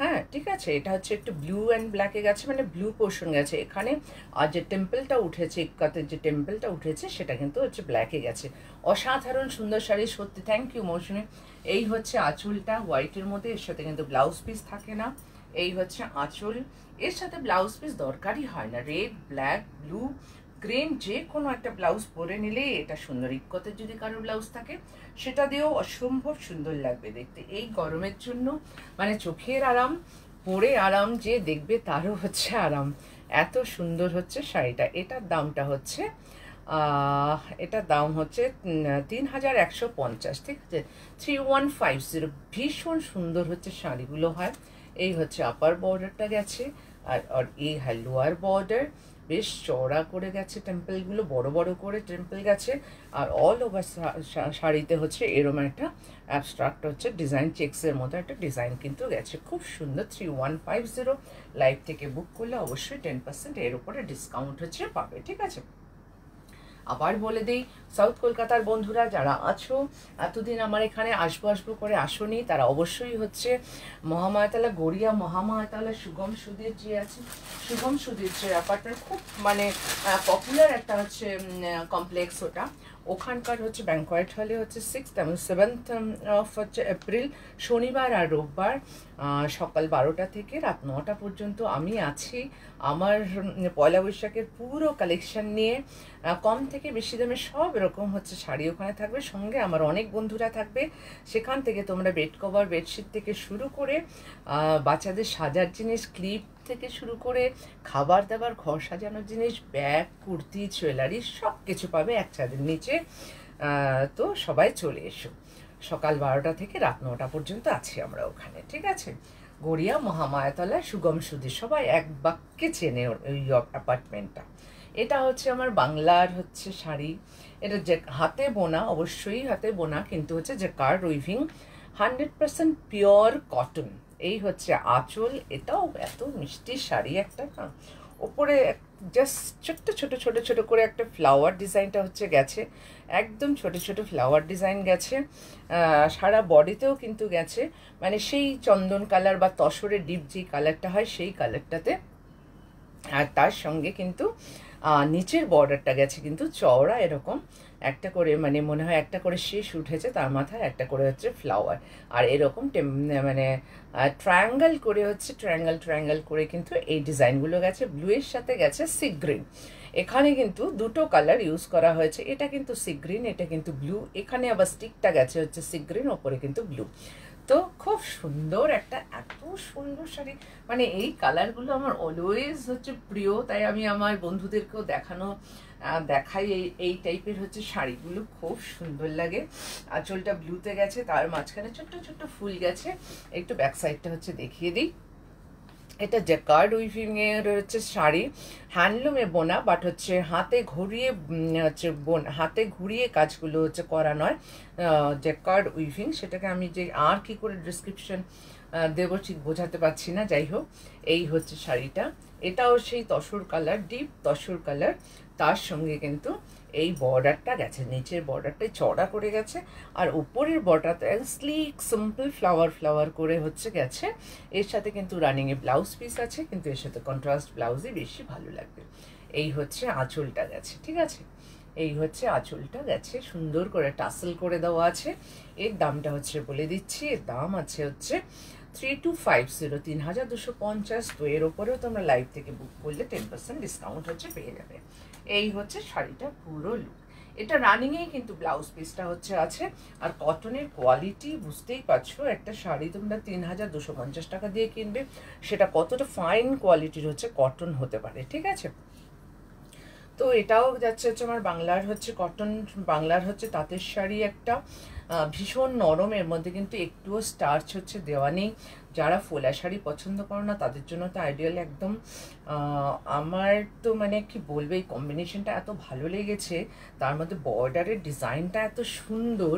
Speaker 1: হ্যাঁ ঠিক আছে এটা হচ্ছে একটু ব্লু অ্যান্ড ব্ল্যাকে গেছে মানে ব্লু পোর্শন গেছে এখানে আর যে টেম্পলটা উঠেছে ইক্কাতের যে টেম্পলটা উঠেছে সেটা কিন্তু হচ্ছে ব্ল্যাকে গেছে অসাধারণ সুন্দর শাড়ি সত্যি থ্যাংক ইউ মৌসুমী এই হচ্ছে আঁচলটা হোয়াইটের মধ্যে এর সাথে কিন্তু ব্লাউজ পিস থাকে না এই হচ্ছে আঁচল এর সাথে ব্লাউজ পিস দরকারই হয় না রেড ব্ল্যাক ব্লু গ্রেন যে কোনো একটা ব্লাউজ পরে নিলে এটা সুন্দর ইকতের যদি কারো ব্লাউজ থাকে সেটা দিয়েও অসম্ভব সুন্দর লাগবে দেখতে এই গরমের জন্য মানে চোখের আরাম পরে আরাম যে দেখবে তারও হচ্ছে আরাম এত সুন্দর হচ্ছে শাড়িটা এটার দামটা হচ্ছে এটার দাম হচ্ছে তিন হাজার একশো পঞ্চাশ ঠিক আছে থ্রি ওয়ান ফাইভ জিরো ভীষণ সুন্দর হচ্ছে শাড়িগুলো হয় এই হচ্ছে আপার বর্ডারটা গেছে আর আর এই হ্যাঁ লোয়ার বর্ডার বেশ চড়া করে গেছে টেম্পলগুলো বড় বড় করে টেম্পল গেছে আর অল ওভার শাড়িতে হচ্ছে এরম একটা অ্যাবস্ট্রাক্ট হচ্ছে ডিজাইন চেক্সের মতো একটা ডিজাইন কিন্তু গেছে খুব সুন্দর three one five zero live থেকে বুক করলে অবশ্যই টেন পার্সেন্ট এর উপরে ডিসকাউন্ট হচ্ছে পাবে ঠিক আছে আবার বলে দিই সাউথ কলকাতার বন্ধুরা যারা আছো এতদিন আমার এখানে আসবো আসবো করে আসনি তারা অবশ্যই হচ্ছে মহামায়াতলা গড়িয়া মহামায়াতলা সুগম সুদীর যে আছে সুগম সুদীর যে অ্যাপার্টমেন্ট খুব মানে পপুলার একটা হচ্ছে কমপ্লেক্স ওটা ওখানকার হচ্ছে ব্যাঙ্কয়েট হলে হচ্ছে সিক্সথ এবং সেভেন্থ অফ হচ্ছে এপ্রিল শনিবার আর রোববার সকাল বারোটা থেকে রাত নটা পর্যন্ত আমি আছি আমার পয়লা বৈশাখের পুরো কালেকশন নিয়ে কম থেকে বেশি দামে সব রকম হচ্ছে শাড়ি ওখানে থাকবে সঙ্গে আমার অনেক বন্ধুরা থাকবে সেখান থেকে তোমরা বেড কভার বেডশিট থেকে শুরু করে বাচ্চাদের সাজার জিনিস ক্লিপ থেকে শুরু করে খাবার দাবার ঘর সাজানোর জিনিস ব্যাগ কুর্তি জুয়েলারি সব কিছু পাবে এক ছাদের নিচে তো সবাই চলে এসো সকাল বারোটা থেকে রাত নটা পর্যন্ত আছি আমরা ওখানে ঠিক আছে গড়িয়া মহামায়াতলা সুগম সুধীর সবাই এক বাক্যে চেনে ওই অ্যাপার্টমেন্টটা এটা হচ্ছে আমার বাংলার হচ্ছে শাড়ি এটা যে হাতে বোনা অবশ্যই হাতে বোনা কিন্তু হচ্ছে যে কার রুইভিং হান্ড্রেড পারসেন্ট পিওর কটন এই হচ্ছে আঁচল এটাও এত মিষ্টি শাড়ি একটা ওপরে জাস্ট ছোট্ট ছোট ছোট ছোট করে একটা ফ্লাওয়ার ডিজাইনটা হচ্ছে গেছে একদম ছোট ছোট ফ্লাওয়ার ডিজাইন গেছে সারা বডিতেও কিন্তু গেছে মানে সেই চন্দন কালার বা তসরের ডিপ যেই কালারটা হয় সেই কালারটাতে আর তার সঙ্গে কিন্তু নিচের বর্ডারটা গেছে কিন্তু চওড়া এরকম একটা করে মানে মনে হয় একটা করে শীষ উঠেছে তার মাথায় একটা করে হচ্ছে ফ্লাওয়ার আর এরকম মানে ট্রায়াঙ্গেল করে হচ্ছে ট্রায়াঙ্গেল ট্রায়াঙ্গেল করে কিন্তু এই ডিজাইনগুলো গেছে ব্লুয়ের সাথে গেছে সি গ্রিন এখানে কিন্তু দুটো কালার ইউজ করা হয়েছে এটা কিন্তু সি গ্রিন এটা কিন্তু ব্লু এখানে আবার স্টিকটা গেছে হচ্ছে সি গ্রিন ওপরে কিন্তু ব্লু তো খুব সুন্দর একটা এত সুন্দর শাড়ি মানে এই কালারগুলো আমার অলওয়েজ হচ্ছে প্রিয় তাই আমি আমার বন্ধুদেরকেও দেখানো দেখাই এই এই টাইপের হচ্ছে শাড়িগুলো খুব সুন্দর লাগে আঁচলটা ব্লুতে গেছে তার মাঝখানে ছোট্ট ছোট্ট ফুল গেছে একটু ব্যাক সাইডটা হচ্ছে দেখিয়ে দিই এটা জেকার্ড উইভিংয়ের হচ্ছে শাড়ি হ্যান্ডলুমে বোনা বাট হচ্ছে হাতে ঘুরিয়ে হচ্ছে বোন হাতে ঘুরিয়ে কাজগুলো হচ্ছে করা নয় জেকার্ড উইভিং সেটাকে আমি যে আর কি করে ডিসক্রিপশন দেবো ঠিক বোঝাতে পারছি না যাই হোক এই হচ্ছে শাড়িটা এটাও সেই tussar colour deep tussar colour তার সঙ্গে কিন্তু এই বর্ডারটা গেছে নিচের বর্ডারটাই চড়া করে গেছে আর উপরের বর্ডারটা স্লিক সিম্পল ফ্লাওয়ার ফ্লাওয়ার করে হচ্ছে গেছে এর সাথে কিন্তু রানিংয়ে ব্লাউজ পিস আছে কিন্তু এর সাথে কন্ট্রাস্ট ব্লাউজই বেশি ভালো লাগবে এই হচ্ছে আঁচলটা গেছে ঠিক আছে এই হচ্ছে আঁচলটা গেছে সুন্দর করে টাসেল করে দেওয়া আছে এর দামটা হচ্ছে বলে দিচ্ছি এর দাম আছে হচ্ছে থ্রি টু ফাইভ জিরো তিন হাজার দুশো পঞ্চাশ তো এর ওপরেও তোমরা লাইভ থেকে বুক করলে টেন পার্সেন্ট ডিসকাউন্ট হচ্ছে পেয়ে যাবে এই হচ্ছে শাড়িটা পুরো লুক এটা রানিংয়েই কিন্তু ব্লাউজ পিসটা হচ্ছে আছে আর কটনের কোয়ালিটি বুঝতেই পারছো একটা শাড়ি তোমরা তিন হাজার দুশো পঞ্চাশ টাকা দিয়ে কিনবে সেটা কতটা ফাইন কোয়ালিটির হচ্ছে কটন হতে পারে ঠিক আছে তো এটাও যাচ্ছে হচ্ছে আমার বাংলার হচ্ছে কটন বাংলার হচ্ছে তাঁতের শাড়ি একটা ভীষণ নরম এর মধ্যে কিন্তু একটুও স্টার্চ হচ্ছে দেওয়া নেই যারা ফোলা শাড়ি পছন্দ করো না তাদের জন্য তো আইডিয়াল একদম আমার তো মানে কি বলবে এই কম্বিনেশনটা এত ভালো লেগেছে তার মধ্যে বর্ডারের ডিজাইনটা এত সুন্দর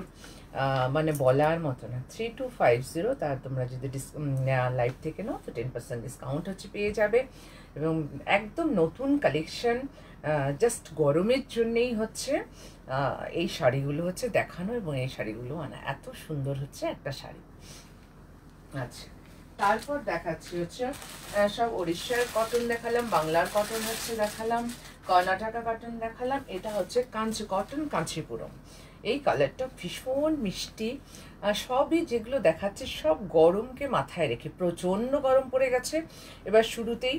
Speaker 1: মানে বলার মতো না থ্রি টু ফাইভ জিরো তার তোমরা যদি লাইভ থেকে নাও তো টেন পার্সেন্ট ডিসকাউন্ট হচ্ছে পেয়ে যাবে এবং একদম নতুন কালেকশন জাস্ট গরমের জন্যেই হচ্ছে এই শাড়িগুলো হচ্ছে দেখানো এবং এই শাড়িগুলো আনা এত সুন্দর হচ্ছে একটা শাড়ি আচ্ছা তারপর দেখাচ্ছি হচ্ছে সব উড়িষ্যার কটন দেখালাম বাংলার কটন হচ্ছে দেখালাম কর্ণাটকা কটন দেখালাম এটা হচ্ছে কাঞ্চি কটন কাঞ্চিপুরম এই কালারটা ভীষণ মিষ্টি সবই যেগুলো দেখাচ্ছে সব গরমকে মাথায় রেখে প্রচণ্ড গরম পড়ে গেছে এবার শুরুতেই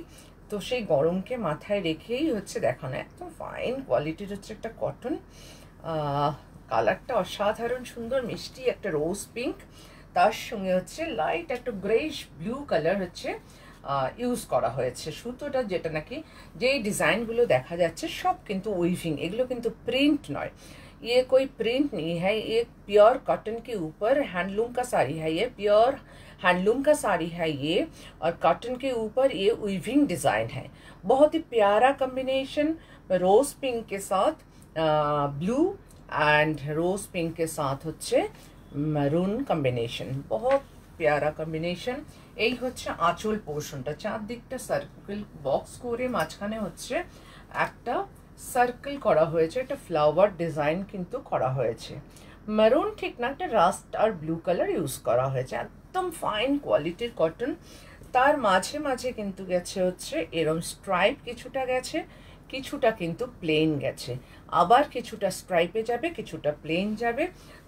Speaker 1: তো সেই গরমকে মাথায় রেখেই হচ্ছে দেখানো একদম ফাইন কোয়ালিটির হচ্ছে একটা কটন কালারটা অসাধারণ সুন্দর মিষ্টি একটা রোজ পিঙ্ক তার সঙ্গে হচ্ছে লাইট একটা গ্রেশ ব্লু কালার হচ্ছে ইউজ করা হয়েছে সুতোটা যেটা নাকি যেই ডিজাইনগুলো দেখা যাচ্ছে সব কিন্তু উইভিং এগুলো কিন্তু প্রিন্ট নয় ইয়ে কই প্রিন্ট নেই হ্যাঁ এ পিওর কটন কি উপর হ্যান্ডলুম কা শাড়ি হ্যাঁ ये পিওর हैंडलूम का साड़ी है ये और कॉटन के ऊपर ये वीविंग डिज़ाइन है बहुत ही प्यारा कम्बिनेशन रोज पिंक के साथ ब्लू एंड रोज पिंक के साथ हे मरून कम्बिनेशन बहुत प्यारा कम्बिनेशन यही हे आँचल पोर्सन तो चार दिक्ट सार्कल बक्स को मजखने हे एक सार्कल करा एक फ्लावर डिजाइन क्योंकि मरून ठीक ना एक रास्ट और ब्लू कलर यूज करा একদম ফাইন কোয়ালিটির কটন তার মাঝে মাঝে কিন্তু গেছে হচ্ছে এরম স্ট্রাইপ কিছুটা গেছে কিছুটা কিন্তু প্লেন গেছে আবার কিছুটা স্ট্রাইপে যাবে কিছুটা প্লেন যাবে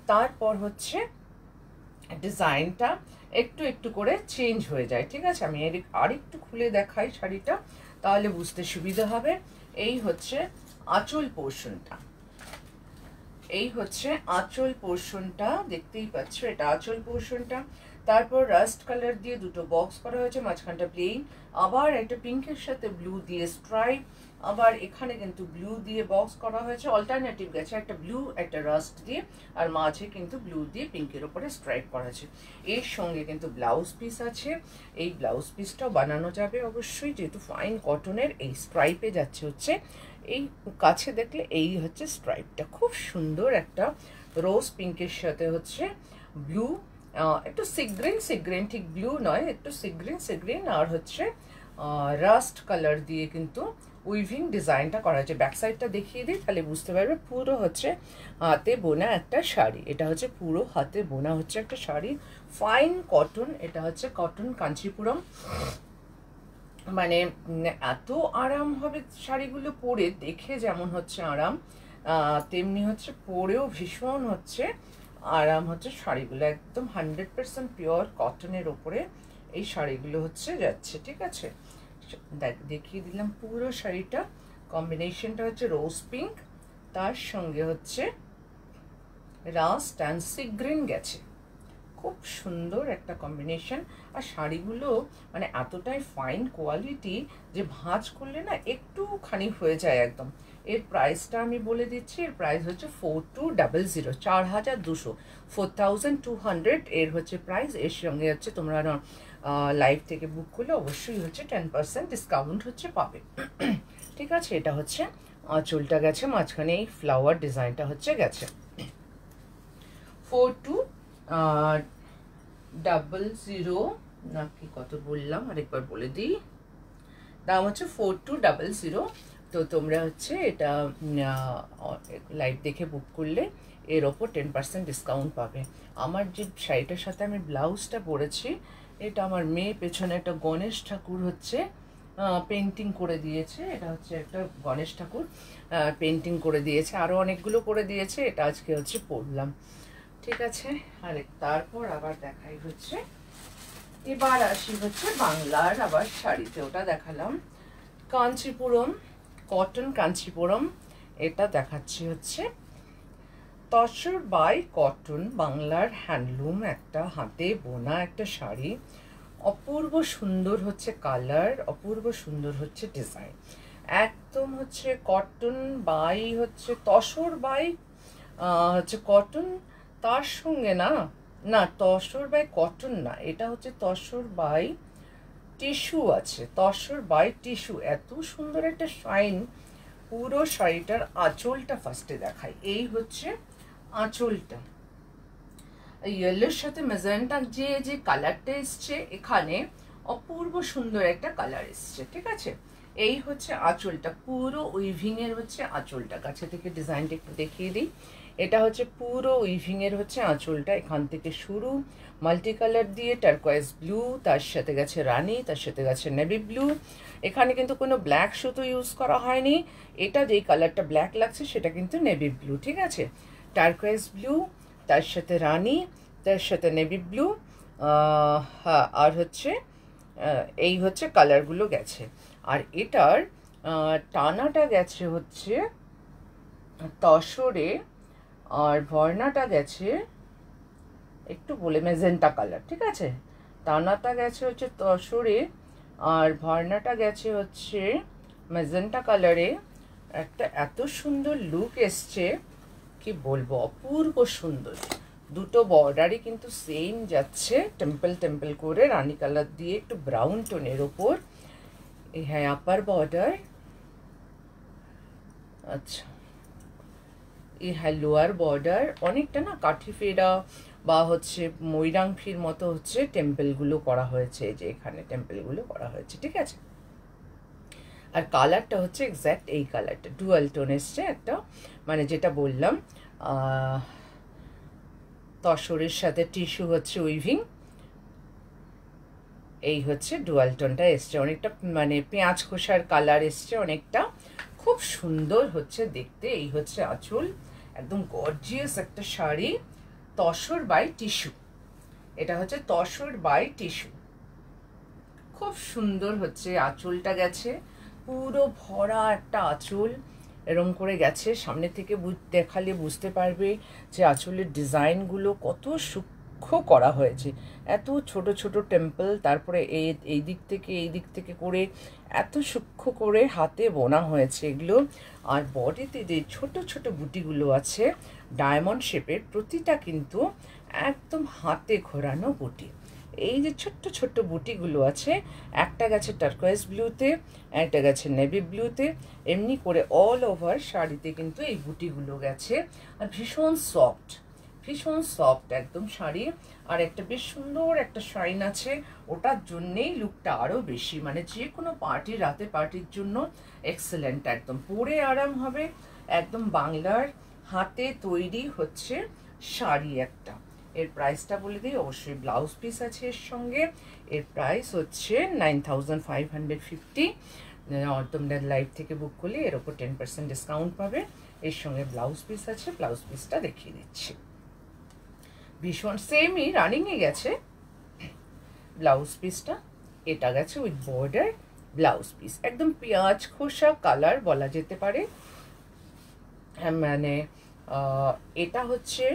Speaker 1: তারপর হচ্ছে ডিজাইনটা একটু একটু করে চেঞ্জ হয়ে যায় ঠিক আছে আমি এর আরেকটু খুলে দেখাই শাড়িটা তাহলে বুঝতে সুবিধা হবে এই হচ্ছে আঁচল পোর্শনটা এই হচ্ছে আঁচল পোর্শনটা দেখতেই পাচ্ছ এটা আঁচল পোর্শনটা তারপর রাস্ট কালার দিয়ে দুটো বক্স করা হয়েছে মাঝখানটা প্লেন আবার একটা পিঙ্কের সাথে ব্লু দিয়ে স্ট্রাইপ আবার এখানে কিন্তু ব্লু দিয়ে বক্স করা হয়েছে অল্টারনেটিভ গেছে একটা ব্লু একটা রাস্ট দিয়ে আর মাঝে কিন্তু ব্লু দিয়ে পিঙ্কের ওপরে স্ট্রাইপ করা আছে এর সঙ্গে কিন্তু ব্লাউজ পিস আছে এই ব্লাউজ পিসটাও বানানো যাবে অবশ্যই যেহেতু ফাইন কটনের এই স্ট্রাইপে যাচ্ছে হচ্ছে এই কাছে দেখলে এই হচ্ছে স্ট্রাইপটা খুব সুন্দর একটা রোজ পিঙ্কের সাথে হচ্ছে ব্লু একটু সিগ্রিন সিগ্রিন ঠিক ব্লু নয় একটু সিগ্রিন সিগ্রিন আর হচ্ছে রাস্ট কালার দিয়ে কিন্তু উইভিং ডিজাইনটা করা হয়েছে ব্যাক সাইডটা দেখিয়ে দিই তাহলে বুঝতে পারবে পুরো হচ্ছে হাতে বোনা একটা শাড়ি এটা হচ্ছে পুরো হাতে বোনা হচ্ছে একটা শাড়ি ফাইন কটন এটা হচ্ছে কটন কাঞ্চিপুরম মানে এত আরাম হবে শাড়িগুলো পরে দেখে যেমন হচ্ছে আরাম তেমনি হচ্ছে পরেও ভীষণ হচ্ছে আরাম হচ্ছে শাড়িগুলো একদম হান্ড্রেড পারসেন্ট পিওর কটনের ওপরে এই শাড়িগুলো হচ্ছে যাচ্ছে ঠিক আছে দেখিয়ে দিলাম পুরো শাড়িটা কম্বিনেশনটা হচ্ছে রোজ পিঙ্ক তার সঙ্গে হচ্ছে রাস ট্যান্সি সি গ্রিন গেছে খুব সুন্দর একটা কম্বিনেশন আর শাড়িগুলো মানে এতটাই ফাইন কোয়ালিটি যে ভাঁজ করলে না একটুখানি হয়ে যায় একদম এর প্রাইসটা আমি বলে দিচ্ছি এর প্রাইস হচ্ছে ফোর টু ডাবল জিরো চার হাজার দুশো ফোর থাউজেন্ড টু হান্ড্রেড এর হচ্ছে প্রাইস এর সঙ্গে হচ্ছে তোমরা লাইভ থেকে বুক করলে অবশ্যই হচ্ছে টেন পার্সেন্ট ডিসকাউন্ট হচ্ছে পাবে ঠিক আছে এটা হচ্ছে চুলটা গেছে মাঝখানে এই ফ্লাওয়ার ডিজাইনটা হচ্ছে গেছে ফোর টু ডাবল জিরো নাকি কত বললাম আরেকবার বলে দিই দাম হচ্ছে ফোর টু ডাবল জিরো তো তোমরা হচ্ছে এটা লাইভ দেখে বুক করলে এর ওপর টেন পার্সেন্ট ডিসকাউন্ট পাবে আমার যে শাড়িটার সাথে আমি ব্লাউজটা পরেছি এটা আমার মেয়ে পেছনে একটা গণেশ ঠাকুর হচ্ছে পেন্টিং করে দিয়েছে এটা হচ্ছে একটা গণেশ ঠাকুর পেন্টিং করে দিয়েছে আরও অনেকগুলো করে দিয়েছে এটা আজকে হচ্ছে পড়লাম ঠিক আছে আর তারপর আবার দেখাই হচ্ছে এবার আসি হচ্ছে বাংলার আবার শাড়িতে ওটা দেখালাম কাঞ্চিপুরম কটন কাঞ্চিপুরম এটা দেখাচ্ছি হচ্ছে তসর বাই কটন বাংলার হ্যান্ডলুম একটা হাতে বোনা একটা শাড়ি অপূর্ব সুন্দর হচ্ছে কালার অপূর্ব সুন্দর হচ্ছে ডিজাইন একদম হচ্ছে কটন বাই হচ্ছে তসর বাই হচ্ছে কটন তার সঙ্গে না না তসর বাই কটন না এটা হচ্ছে তসর বাই টিস্যু আছে তসর বাই টিস্যু এত সুন্দর একটা শাইন পুরো শাড়িটার আঁচলটা ফার্স্টে দেখায় এই হচ্ছে আঁচলটা ইয়েলোর সাথে মেজেন্টা যে যে কালারটা এসছে এখানে অপূর্ব সুন্দর একটা কালার এসছে ঠিক আছে এই হচ্ছে আঁচলটা পুরো উইভিংয়ের হচ্ছে আঁচলটা কাছে থেকে ডিজাইনটা একটু দেখিয়ে দিই এটা হচ্ছে পুরো উইভিংয়ের হচ্ছে আঁচলটা এখান থেকে শুরু মাল্টি কালার দিয়ে টার্কোয়াইজ ব্লু তার সাথে গেছে রানি তার সাথে গেছে নেভি ব্লু এখানে কিন্তু কোনো ব্ল্যাক সুতো ইউজ করা হয়নি এটা যেই কালারটা ব্ল্যাক লাগছে সেটা কিন্তু নেভি ব্লু ঠিক আছে টার্কোয়াইজ ব্লু তার সাথে রানি তার সাথে নেভি ব্লু হ্যাঁ আর হচ্ছে এই হচ্ছে কালারগুলো গেছে আর এটার টানাটা গেছে হচ্ছে তসরে আর ভর্নাটা গেছে একটু বলে মেজেন্টা কালার ঠিক আছে তানাটা গেছে হচ্ছে তসরে আর ভর্নাটা গেছে হচ্ছে মেজেন্টা কালারে একটা এত সুন্দর লুক এসছে কি বলবো অপূর্ব সুন্দর দুটো বর্ডারই কিন্তু সেম যাচ্ছে টেম্পল টেম্পল করে রানি কালার দিয়ে একটু ব্রাউন টোনের ওপর হ্যাঁ আপার বর্ডার আচ্ছা লোয়ার হ্যাঁ, বর্ডার অনেকটা না কাঠি ফেরা বা হচ্ছে ময়রাংফির মতো হচ্ছে টেম্পেলগুলো করা হয়েছে যে এখানে টেম্পেলগুলো করা হয়েছে ঠিক আছে আর কালারটা হচ্ছে এক্স্যাক্ট এই কালারটা ডুয়াল টোন এসছে একটা মানে যেটা বললাম তসরের সাথে টিস্যু হচ্ছে উইভিং এই হচ্ছে ডুয়াল টোনটা এসছে অনেকটা মানে পেঁয়াজ খোসার কালার এসছে অনেকটা খুব সুন্দর হচ্ছে দেখতে এই হচ্ছে আঁচল একদম গর্জিয়াস একটা শাড়ি তসর বাই টিস্যু এটা হচ্ছে তসর বাই টিস্যু খুব সুন্দর হচ্ছে আঁচলটা গেছে পুরো ভরা একটা আঁচল এরম করে গেছে সামনে থেকে দেখালে বুঝতে পারবে যে আঁচলের ডিজাইনগুলো কত সূক্ষ্ম করা হয়েছে এত ছোট ছোট টেম্পল তারপরে এই এই দিক থেকে এই দিক থেকে করে এত সূক্ষ্ম করে হাতে বোনা হয়েছে এগুলো আর বডিতে যে ছোট ছোট বুটিগুলো আছে ডায়মন্ড শেপের প্রতিটা কিন্তু একদম হাতে ঘোরানো বুটি এই যে ছোট্ট ছোট্ট বুটিগুলো আছে একটা গেছে টার্কোয়েস ব্লুতে একটা গেছে নেভি ব্লুতে এমনি করে অল ওভার শাড়িতে কিন্তু এই বুটিগুলো গেছে আর ভীষণ সফট ভীষণ সফট একদম শাড়ি আর একটা বেশ সুন্দর একটা শাইন আছে ওটার জন্যেই লুকটা আরও বেশি মানে যে কোনো পার্টি রাতে পার্টির জন্য এক্সেলেন্ট একদম পরে আরাম হবে একদম বাংলার হাতে তৈরি হচ্ছে শাড়ি একটা এর প্রাইসটা বলে দিই অবশ্যই ব্লাউজ পিস আছে এর সঙ্গে এর প্রাইস হচ্ছে nine thousand five hundred fifty live থেকে বুক করলে এর ওপর টেন পার্সেন্ট ডিসকাউন্ট পাবে এর সঙ্গে ব্লাউজ পিস আছে ব্লাউজ পিসটা দেখিয়ে দিচ্ছি ভীষণ সেমই রানিংয়ে গেছে ব্লাউজ পিসটা এটা গেছে উইথ বর্ডার ব্লাউজ পিস একদম পেঁয়াজ খোসা কালার বলা যেতে পারে মানে এটা হচ্ছে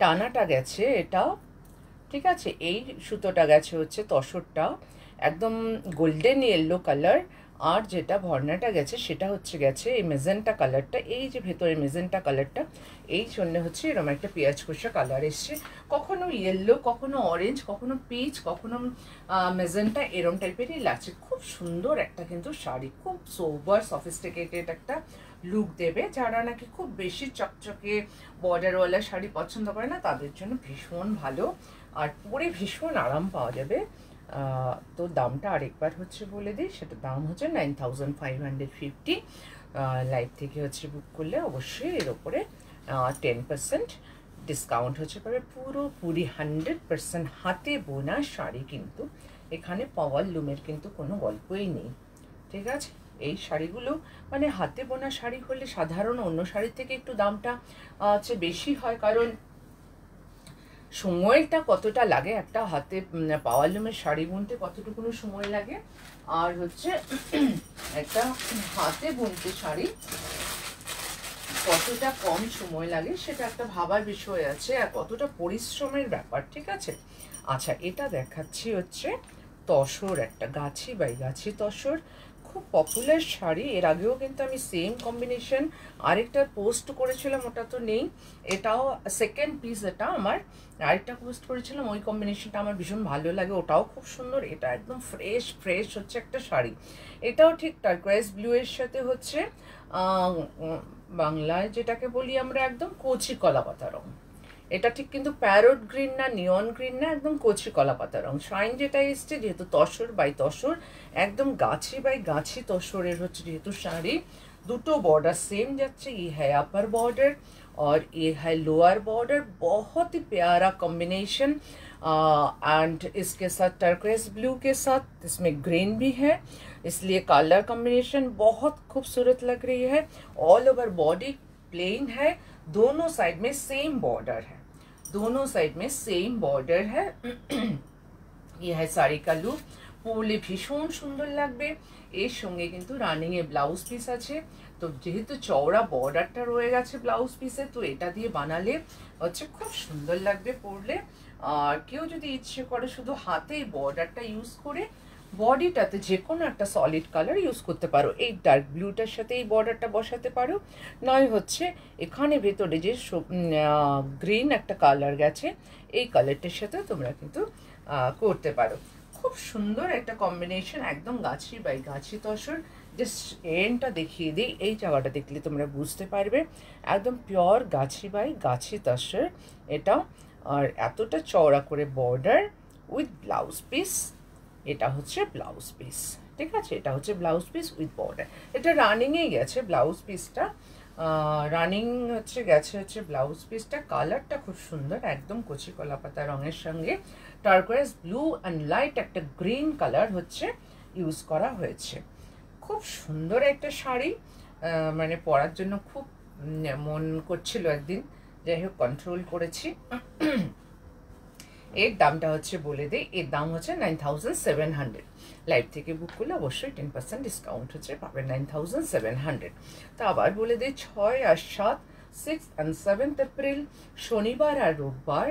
Speaker 1: টানাটা গেছে এটা ঠিক আছে এই সুতোটা গেছে হচ্ছে তসরটা একদম গোল্ডেন ইয়েলো কালার আর যেটা ভর্নাটা গেছে সেটা হচ্ছে গেছে এই মেজেন্টা কালারটা এই যে ভেতরে মেজেন্টা কালারটা এই জন্য হচ্ছে এরকম একটা পেঁয়াজ কষা কালার এসছে কখনো ইয়েলো কখনো অরেঞ্জ কখনো পিচ কখনো মেজেন্টা এরম টাইপেরই লাগছে খুব সুন্দর একটা কিন্তু শাড়ি খুব সোবার সফিস্টিকেটেড একটা লুক দেবে যারা নাকি খুব বেশি চকচকে বর্ডারওয়ালা শাড়ি পছন্দ করে না তাদের জন্য ভীষণ ভালো আর পরে ভীষণ আরাম পাওয়া যাবে তো দামটা আরেকবার হচ্ছে বলে দিই সেটা দাম হচ্ছে nine five hundred fifty live থেকে হচ্ছে বুক করলে অবশ্যই এর ওপরে টেন পার্সেন্ট ডিসকাউন্ট হচ্ছে পারে পুরি হান্ড্রেড পার্সেন্ট হাতে বোনা শাড়ি কিন্তু এখানে পাওয়ার লুমের কিন্তু কোনো গল্পই নেই ঠিক আছে এই শাড়িগুলো মানে হাতে বোনা শাড়ি হলে সাধারণ অন্য শাড়ির থেকে একটু দামটা হচ্ছে বেশি হয় কারণ সময়টা কতটা লাগে একটা হাতে পাওয়ার লুমের শাড়ি বুনতে কতটুকুনো সময় লাগে আর হচ্ছে একটা হাতে বুনতে শাড়ি কতটা কম সময় লাগে সেটা একটা ভাবার বিষয় আছে আর কতটা পরিশ্রমের ব্যাপার ঠিক আছে আচ্ছা এটা দেখাচ্ছি হচ্ছে তসর একটা গাছি বাই গাছি তসর খুব পপুলার শাড়ি এর আগেও কিন্তু আমি সেম কম্বিনেশন আরেকটা পোস্ট করেছিলাম ওটা তো নেই এটাও সেকেন্ড পিস এটা আমার আরেকটা পোস্ট করেছিলাম ওই কম্বিনেশনটা আমার ভীষণ ভালো লাগে ওটাও খুব সুন্দর এটা একদম ফ্রেশ ফ্রেশ হচ্ছে একটা শাড়ি এটাও ঠিক টার্কোয়াইজ ব্লু এর সাথে হচ্ছে বাংলায় যেটাকে বলি আমরা একদম কচি কলা পাতা রঙ এটা ঠিক কিন্তু প্যারট গ্রিন না নিয়ন গ্রিন না একদম কোচি কলা পাতা রং শাইন যেটাই esté যেহেতু তসর ভাই তসর একদম গাছি ভাই গাছি তসর এর হচ্ছে যেহেতু শাড়ি দুটো বর্ডার सेम যাচ্ছে ই হেয়াপার বর্ডার আর এ হে লোয়ার বর্ডার बहुत ही प्यारा कॉम्बिनेशन अ एंड इसके साथ टर्क्वाइज़ ब्लू के साथ इसमें ग्रीन भी है इसलिए कलर कॉम्बिनेशन बहुत खूबसूरत लग रही है ऑल ओवर बॉडी प्लेन है दोनों साइड में सेम बॉर्डर दोनों साइड में সেম বর্ডার হ্যাঁ ये है साड़ी का लुक পরলে ভীষণ সুন্দর লাগবে এর সঙ্গে কিন্তু রানিংয়ে ব্লাউজ পিস আছে তো যেহেতু চওড়া বর্ডারটা রয়ে গেছে ব্লাউজ পিসে তো এটা দিয়ে বানালে হচ্ছে খুব সুন্দর লাগবে পরলে আর কেউ যদি ইচ্ছে করে শুধু হাতে বর্ডারটা ইউজ করে বডিটাতে যে কোনো একটা সলিড কালার ইউজ করতে পারো এই ডার্ক ব্লুটার সাথে এই বর্ডারটা বসাতে পারো নয় হচ্ছে এখানে ভেতরে যে গ্রিন একটা কালার গেছে এই কালারটার সাথে তোমরা কিন্তু করতে পারো খুব সুন্দর একটা কম্বিনেশন একদম গাছি বাই গাছি তসর জাস্ট এনটা দেখিয়ে দিই এই জায়গাটা দেখলে তোমরা বুঝতে পারবে একদম পিওর গাছি বাই গাছি তসর এটাও আর এতটা চওড়া করে বর্ডার উইথ ব্লাউজ পিস এটা হচ্ছে ব্লাউজ পিস ঠিক আছে এটা হচ্ছে ব্লাউজ পিস উইথ বর্ডার এটা রানিংয়ে গেছে ব্লাউজ পিসটা রানিং হচ্ছে গেছে হচ্ছে ব্লাউজ পিসটা কালারটা খুব সুন্দর একদম কচি কলা পাতা রঙের সঙ্গে টার্কোয়াইজ ব্লু অ্যান্ড লাইট একটা গ্রিন কালার হচ্ছে ইউজ করা হয়েছে খুব সুন্দর একটা শাড়ি মানে পরার জন্য খুব মন করছিল একদিন যাই হোক কন্ট্রোল করেছি এর দামটা হচ্ছে বলে দিই এর দাম হচ্ছে nine thousand seven hundred live থেকে বুক করলে অবশ্যই টেন পার্সেন্ট ডিসকাউন্ট হচ্ছে পাবেন নাইন থাউজেন্ড সেভেন হান্ড্রেড আবার বলে দিই ছয় আর সাত সিক্স অ্যান্ড সেভেন্থ এপ্রিল শনিবার আর রোববার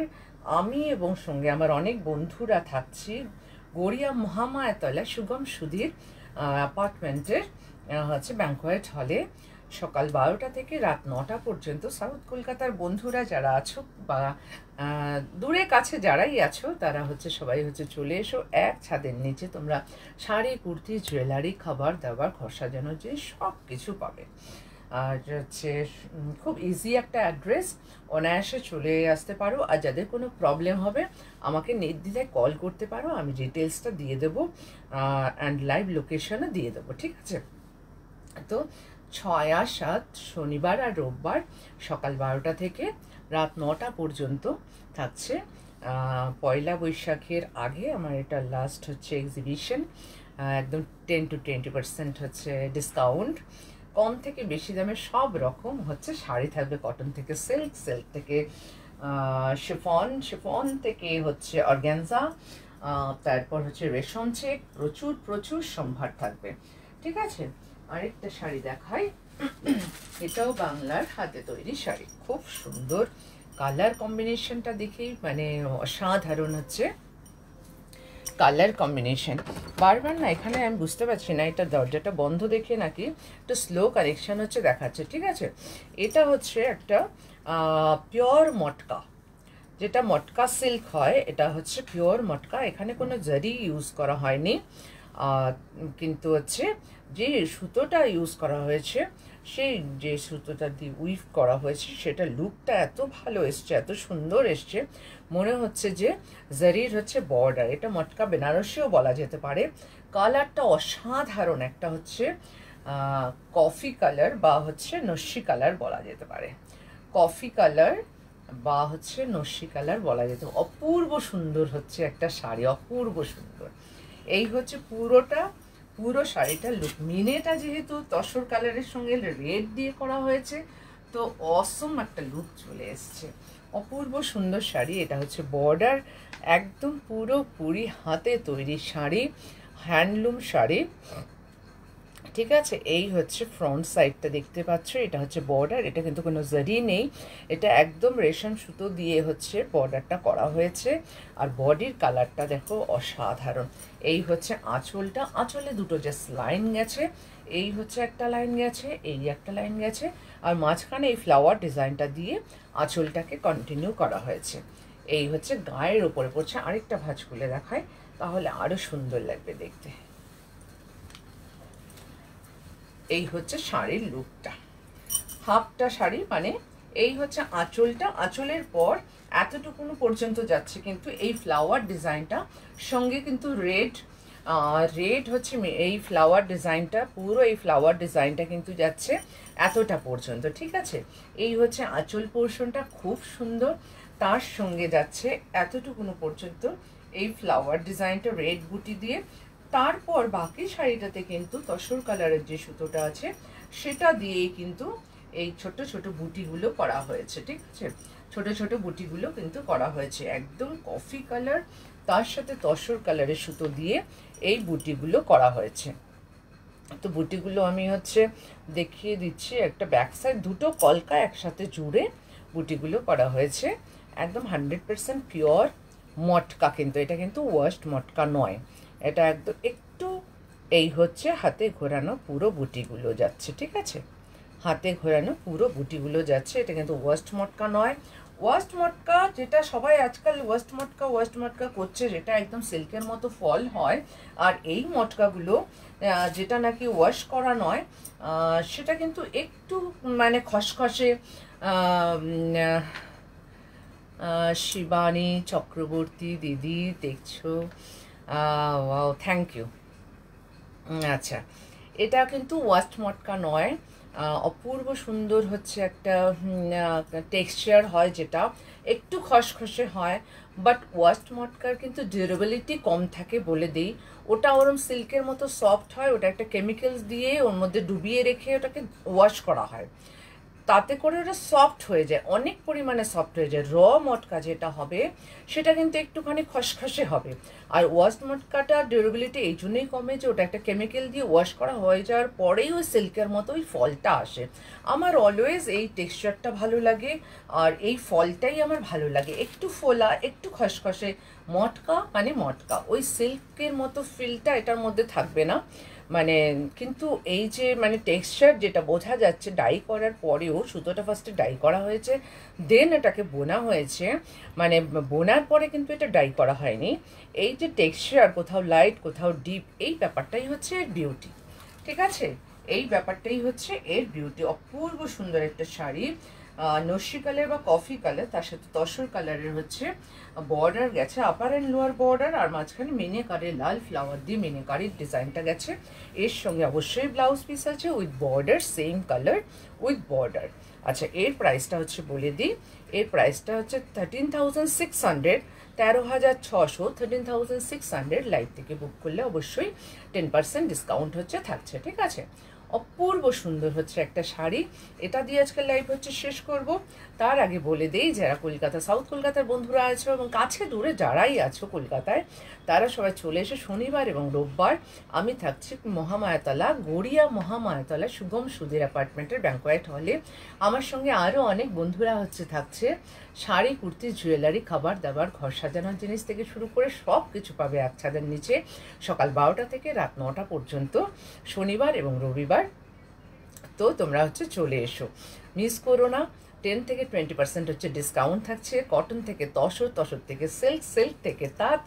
Speaker 1: আমি এবং সঙ্গে আমার অনেক বন্ধুরা থাকছি গড়িয়া মহামায়াতলা সুগম সুধীর অ্যাপার্টমেন্টের হচ্ছে ব্যাংকোয়েট হলে সকাল বারোটা থেকে রাত নটা পর্যন্ত সাউথ কলকাতার বন্ধুরা যারা আছো বা দূরে কাছে যারাই আছো তারা হচ্ছে সবাই হচ্ছে চলে এসো এক ছাদের নিচে তোমরা শাড়ি কুর্তি জুয়েলারি খাবার দাবার ঘর সাজানো যে সব কিছু পাবে আর হচ্ছে খুব ইজি একটা অ্যাড্রেস অনায়াসে চলে আসতে পারো আর যাদের কোনো প্রবলেম হবে আমাকে নির্দ্বিধায় কল করতে পারো আমি ডিটেলসটা দিয়ে দেবো অ্যান্ড লাইভ লোকেশনও দিয়ে দেবো ঠিক আছে তো ছয় আর সাত শনিবার আর রোববার সকাল বারোটা থেকে রাত নটা পর্যন্ত থাকছে পয়লা বৈশাখের আগে আমার এটা লাস্ট হচ্ছে এক্সিবিশন একদম টেন টু টোয়েন্টি পার্সেন্ট হচ্ছে ডিসকাউন্ট কম থেকে বেশি দামে সব রকম হচ্ছে শাড়ি থাকবে কটন থেকে সিল্ক সিল্ক থেকে শিফন শিফন থেকে হচ্ছে অর্গ্যানজা তারপর হচ্ছে রেশম চেক প্রচুর প্রচুর সম্ভার থাকবে ঠিক আছে আরেকটা শাড়ি দেখায় এটাও বাংলার হাতে তৈরি শাড়ি খুব সুন্দর কালার কম্বিনেশনটা দেখেই মানে অসাধারণ হচ্ছে কালার কম্বিনেশন বারবার না এখানে আমি বুঝতে পারছি না এটা দরজাটা বন্ধ দেখে নাকি একটু স্লো কানেকশান হচ্ছে দেখাচ্ছে ঠিক আছে এটা হচ্ছে একটা পিওর মটকা যেটা মটকা সিল্ক হয় এটা হচ্ছে পিওর মটকা এখানে কোনো জারি ইউজ করা হয়নি কিন্তু হচ্ছে যে সুতোটা ইউজ করা হয়েছে সেই যে সুতোটা দিয়ে উইভ করা হয়েছে সেটা লুকটা এত ভালো এসছে এত সুন্দর এসছে মনে হচ্ছে যে জারির হচ্ছে বর্ডার এটা মটকা বেনারসিও বলা যেতে পারে কালারটা অসাধারণ একটা হচ্ছে কফি কালার বা হচ্ছে নস্যি কালার বলা যেতে পারে কফি কালার বা হচ্ছে নস্যি কালার বলা যেত অপূর্ব সুন্দর হচ্ছে একটা শাড়ি অপূর্ব সুন্দর এই হচ্ছে পুরোটা পুরো শাড়িটা লুক মিনেটা যেহেতু তসর কালারের সঙ্গে রেড দিয়ে করা হয়েছে তো অসম একটা লুক চলে এসছে অপূর্ব সুন্দর শাড়ি এটা হচ্ছে বর্ডার একদম পুরোপুরি হাতে তৈরি শাড়ি হ্যান্ডলুম শাড়ি ঠিক আছে এই হচ্ছে ফ্রন্ট সাইডটা দেখতে পাচ্ছ এটা হচ্ছে বর্ডার এটা কিন্তু কোনো জারি নেই এটা একদম রেশম সুতো দিয়ে হচ্ছে বর্ডারটা করা হয়েছে আর বডির কালারটা দেখো অসাধারণ এই হচ্ছে আঁচলটা আঁচলে দুটো জাস্ট লাইন গেছে এই হচ্ছে একটা লাইন গেছে এই একটা লাইন গেছে আর মাঝখানে এই ফ্লাওয়ার ডিজাইনটা দিয়ে আঁচলটাকে কন্টিনিউ করা হয়েছে এই হচ্ছে গায়ের ওপরে পড়ছে আরেকটা ভাঁজ খুলে দেখায় তাহলে আরও সুন্দর লাগবে দেখতে এই হচ্ছে শাড়ির লুকটা হাফটা শাড়ি মানে এই হচ্ছে আঁচলটা আঁচলের পর এতটুকুনো পর্যন্ত যাচ্ছে কিন্তু এই ফ্লাওয়ার ডিজাইনটা সঙ্গে কিন্তু রেড রেড হচ্ছে এই ফ্লাওয়ার ডিজাইনটা পুরো এই ফ্লাওয়ার ডিজাইনটা কিন্তু যাচ্ছে এতটা পর্যন্ত ঠিক আছে এই হচ্ছে আঁচল পোর্শনটা খুব সুন্দর তার সঙ্গে যাচ্ছে এতটুকুনো পর্যন্ত এই ফ্লাওয়ার ডিজাইনটা রেড বুটি দিয়ে তারপর বাকি শাড়িটাতে কিন্তু তসর কালারের যে সুতোটা আছে সেটা দিয়েই কিন্তু এই ছোট ছোট বুটিগুলো করা হয়েছে ঠিক আছে ছোট ছোট বুটিগুলো কিন্তু করা হয়েছে একদম কফি কালার তার সাথে তসর কালারের সুতো দিয়ে এই বুটিগুলো করা হয়েছে তো বুটিগুলো আমি হচ্ছে দেখিয়ে দিচ্ছি একটা ব্যাক সাইড দুটো কলকা একসাথে জুড়ে বুটিগুলো করা হয়েছে একদম হান্ড্রেড পিওর মটকা কিন্তু এটা কিন্তু ওয়াস্ট মটকা নয় এটা একদম একটু এই হচ্ছে হাতে ঘোরানো পুরো বুটিগুলো যাচ্ছে ঠিক আছে হাতে ঘোরানো পুরো বুটিগুলো যাচ্ছে এটা কিন্তু ওয়াস্ট মটকা নয় ওয়াস্ট মটকা যেটা সবাই আজকাল ওয়াস্ট মটকা ওয়াস্ট মটকা করছে যেটা একদম সিল্কের মতো ফল হয় আর এই মটকাগুলো যেটা নাকি ওয়াশ করা নয় সেটা কিন্তু একটু মানে খসখসে শিবানী চক্রবর্তী দিদি দেখছো ওয়াও থ্যাংক ইউ আচ্ছা এটা কিন্তু ওয়াস্ট মটকা নয় অপূর্ব সুন্দর হচ্ছে একটা টেক্সচার হয় যেটা একটু খসখসে হয় বাট ওয়াস্ট মটকার কিন্তু ডিউরেবিলিটি কম থাকে বলে দিই ওটা ওরম সিল্কের মতো সফট হয় ওটা একটা কেমিক্যালস দিয়ে ওর মধ্যে ডুবিয়ে রেখে ওটাকে ওয়াশ করা হয় তাতে করে ওটা সফট হয়ে যায় অনেক পরিমাণে সফট হয়ে যায় র মটকা যেটা হবে সেটা কিন্তু একটুখানি খসখসে হবে আর ওয়াশ মটকাটা ডিউরেবিলিটি এই জন্যই কমে যে ওটা একটা কেমিক্যাল দিয়ে ওয়াশ করা হয়ে যাওয়ার পরেই ওই সিল্কের মতো ওই ফলটা আসে আমার অলওয়েজ এই টেক্সচারটা ভালো লাগে আর এই ফলটাই আমার ভালো লাগে একটু ফোলা একটু খসখসে মটকা মানে মটকা ওই সিল্কের মতো ফিলটা এটার মধ্যে থাকবে না মানে কিন্তু এই যে মানে টেক্সচার যেটা বোঝা যাচ্ছে ডাই করার পরেও সুতোটা ফার্স্টে ডাই করা হয়েছে দেন এটাকে বোনা হয়েছে মানে বোনার পরে কিন্তু এটা ডাই করা হয়নি এই যে টেক্সচার কোথাও লাইট কোথাও ডিপ এই ব্যাপারটাই হচ্ছে এর বিউটি ঠিক আছে এই ব্যাপারটাই হচ্ছে এর বিউটি অপূর্ব সুন্দর একটা শাড়ি নস্যি কালার বা কফি কালার তার সাথে তসর কালারের হচ্ছে বর্ডার গেছে আপার অ্যান্ড লোয়ার বর্ডার আর মাঝখানে মিনেকারের লাল ফ্লাওয়ার দিয়ে মিনেকারের ডিজাইনটা গেছে এর সঙ্গে অবশ্যই ব্লাউজ পিস আছে with border same colour with border আচ্ছা এর প্রাইসটা হচ্ছে বলে দিই এর প্রাইসটা হচ্ছে থার্টিন থাউজেন্ড সিক্স হান্ড্রেড তেরো হাজার ছশো thirteen thousand six hundred live থেকে বুক করলে অবশ্যই টেন পার্সেন্ট ডিসকাউন্ট হচ্ছে থাকছে ঠিক আছে অপূর্ব সুন্দর হচ্ছে একটা শাড়ি এটা দিয়ে আজকের লাইভ হচ্ছে শেষ করব তার আগে বলে দেই যারা কলকাতা সাউথ কলকাতার বন্ধুরা আছো এবং কাছে দূরে যারাই আছো কলকাতায় তারা সবাই চলে এসে শনিবার এবং রোববার আমি থাকছি মহামায়াতলা গড়িয়া মহামায়াতলা সুগম সুদের অ্যাপার্টমেন্টের ব্যাঙ্কোয়েট হলে আমার সঙ্গে আরও অনেক বন্ধুরা হচ্ছে থাকছে শাড়ি কুর্তি জুয়েলারি খাবার দাবার ঘর সাজানোর জিনিস থেকে শুরু করে সব কিছু পাবে এক ছাদের নিচে সকাল বারোটা থেকে রাত নটা পর্যন্ত শনিবার এবং রবিবার তো তোমরা হচ্ছে চলে এসো মিস করো না টেন থেকে টোয়েন্টি পার্সেন্ট হচ্ছে ডিসকাউন্ট থাকছে কটন থেকে তসর তসর থেকে সিল্ক সিল্ক থেকে তাঁত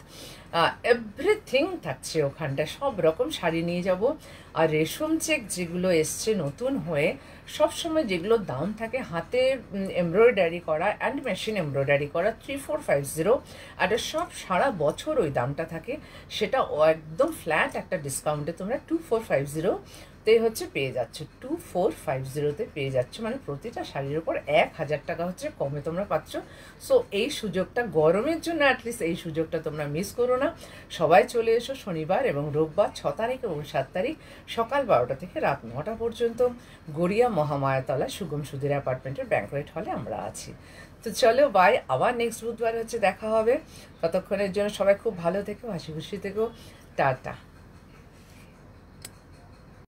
Speaker 1: এভরিথিং থাকছে ওখানটা সব রকম শাড়ি নিয়ে যাব আর রেশম চেক যেগুলো এসছে নতুন হয়ে সবসময় যেগুলো দাম থাকে হাতে এমব্রয়ডারি করা অ্যান্ড মেশিন এমব্রয়ডারি করা থ্রি ফোর ফাইভ জিরো এটা সব সারা বছর ওই দামটা থাকে সেটা একদম ফ্ল্যাট একটা ডিসকাউন্টে তোমরা টু ফোর ফাইভ জিরো তে হচ্ছে পেয়ে যাচ্ছ টু ফোর ফাইভ জিরোতে পেয়ে যাচ্ছে মানে প্রতিটা শাড়ির ওপর এক হাজার টাকা হচ্ছে কমে তোমরা পাচ্ছ সো এই সুযোগটা গরমের জন্য অ্যাটলিস্ট এই সুযোগটা তোমরা মিস করো না সবাই চলে এসো শনিবার এবং রোববার ছ তারিখ এবং সাত তারিখ সকাল বারোটা থেকে রাত নটা পর্যন্ত গড়িয়া মহামায়াতলা সুগম সুধীর অ্যাপার্টমেন্টের ব্যাঙ্কোয়েট হলে আমরা আছি তো চলো বাই আবার নেক্সট বুধবার হচ্ছে দেখা হবে ততক্ষণের জন্য সবাই খুব ভালো থেকো হাসি খুশি থেকো টাটা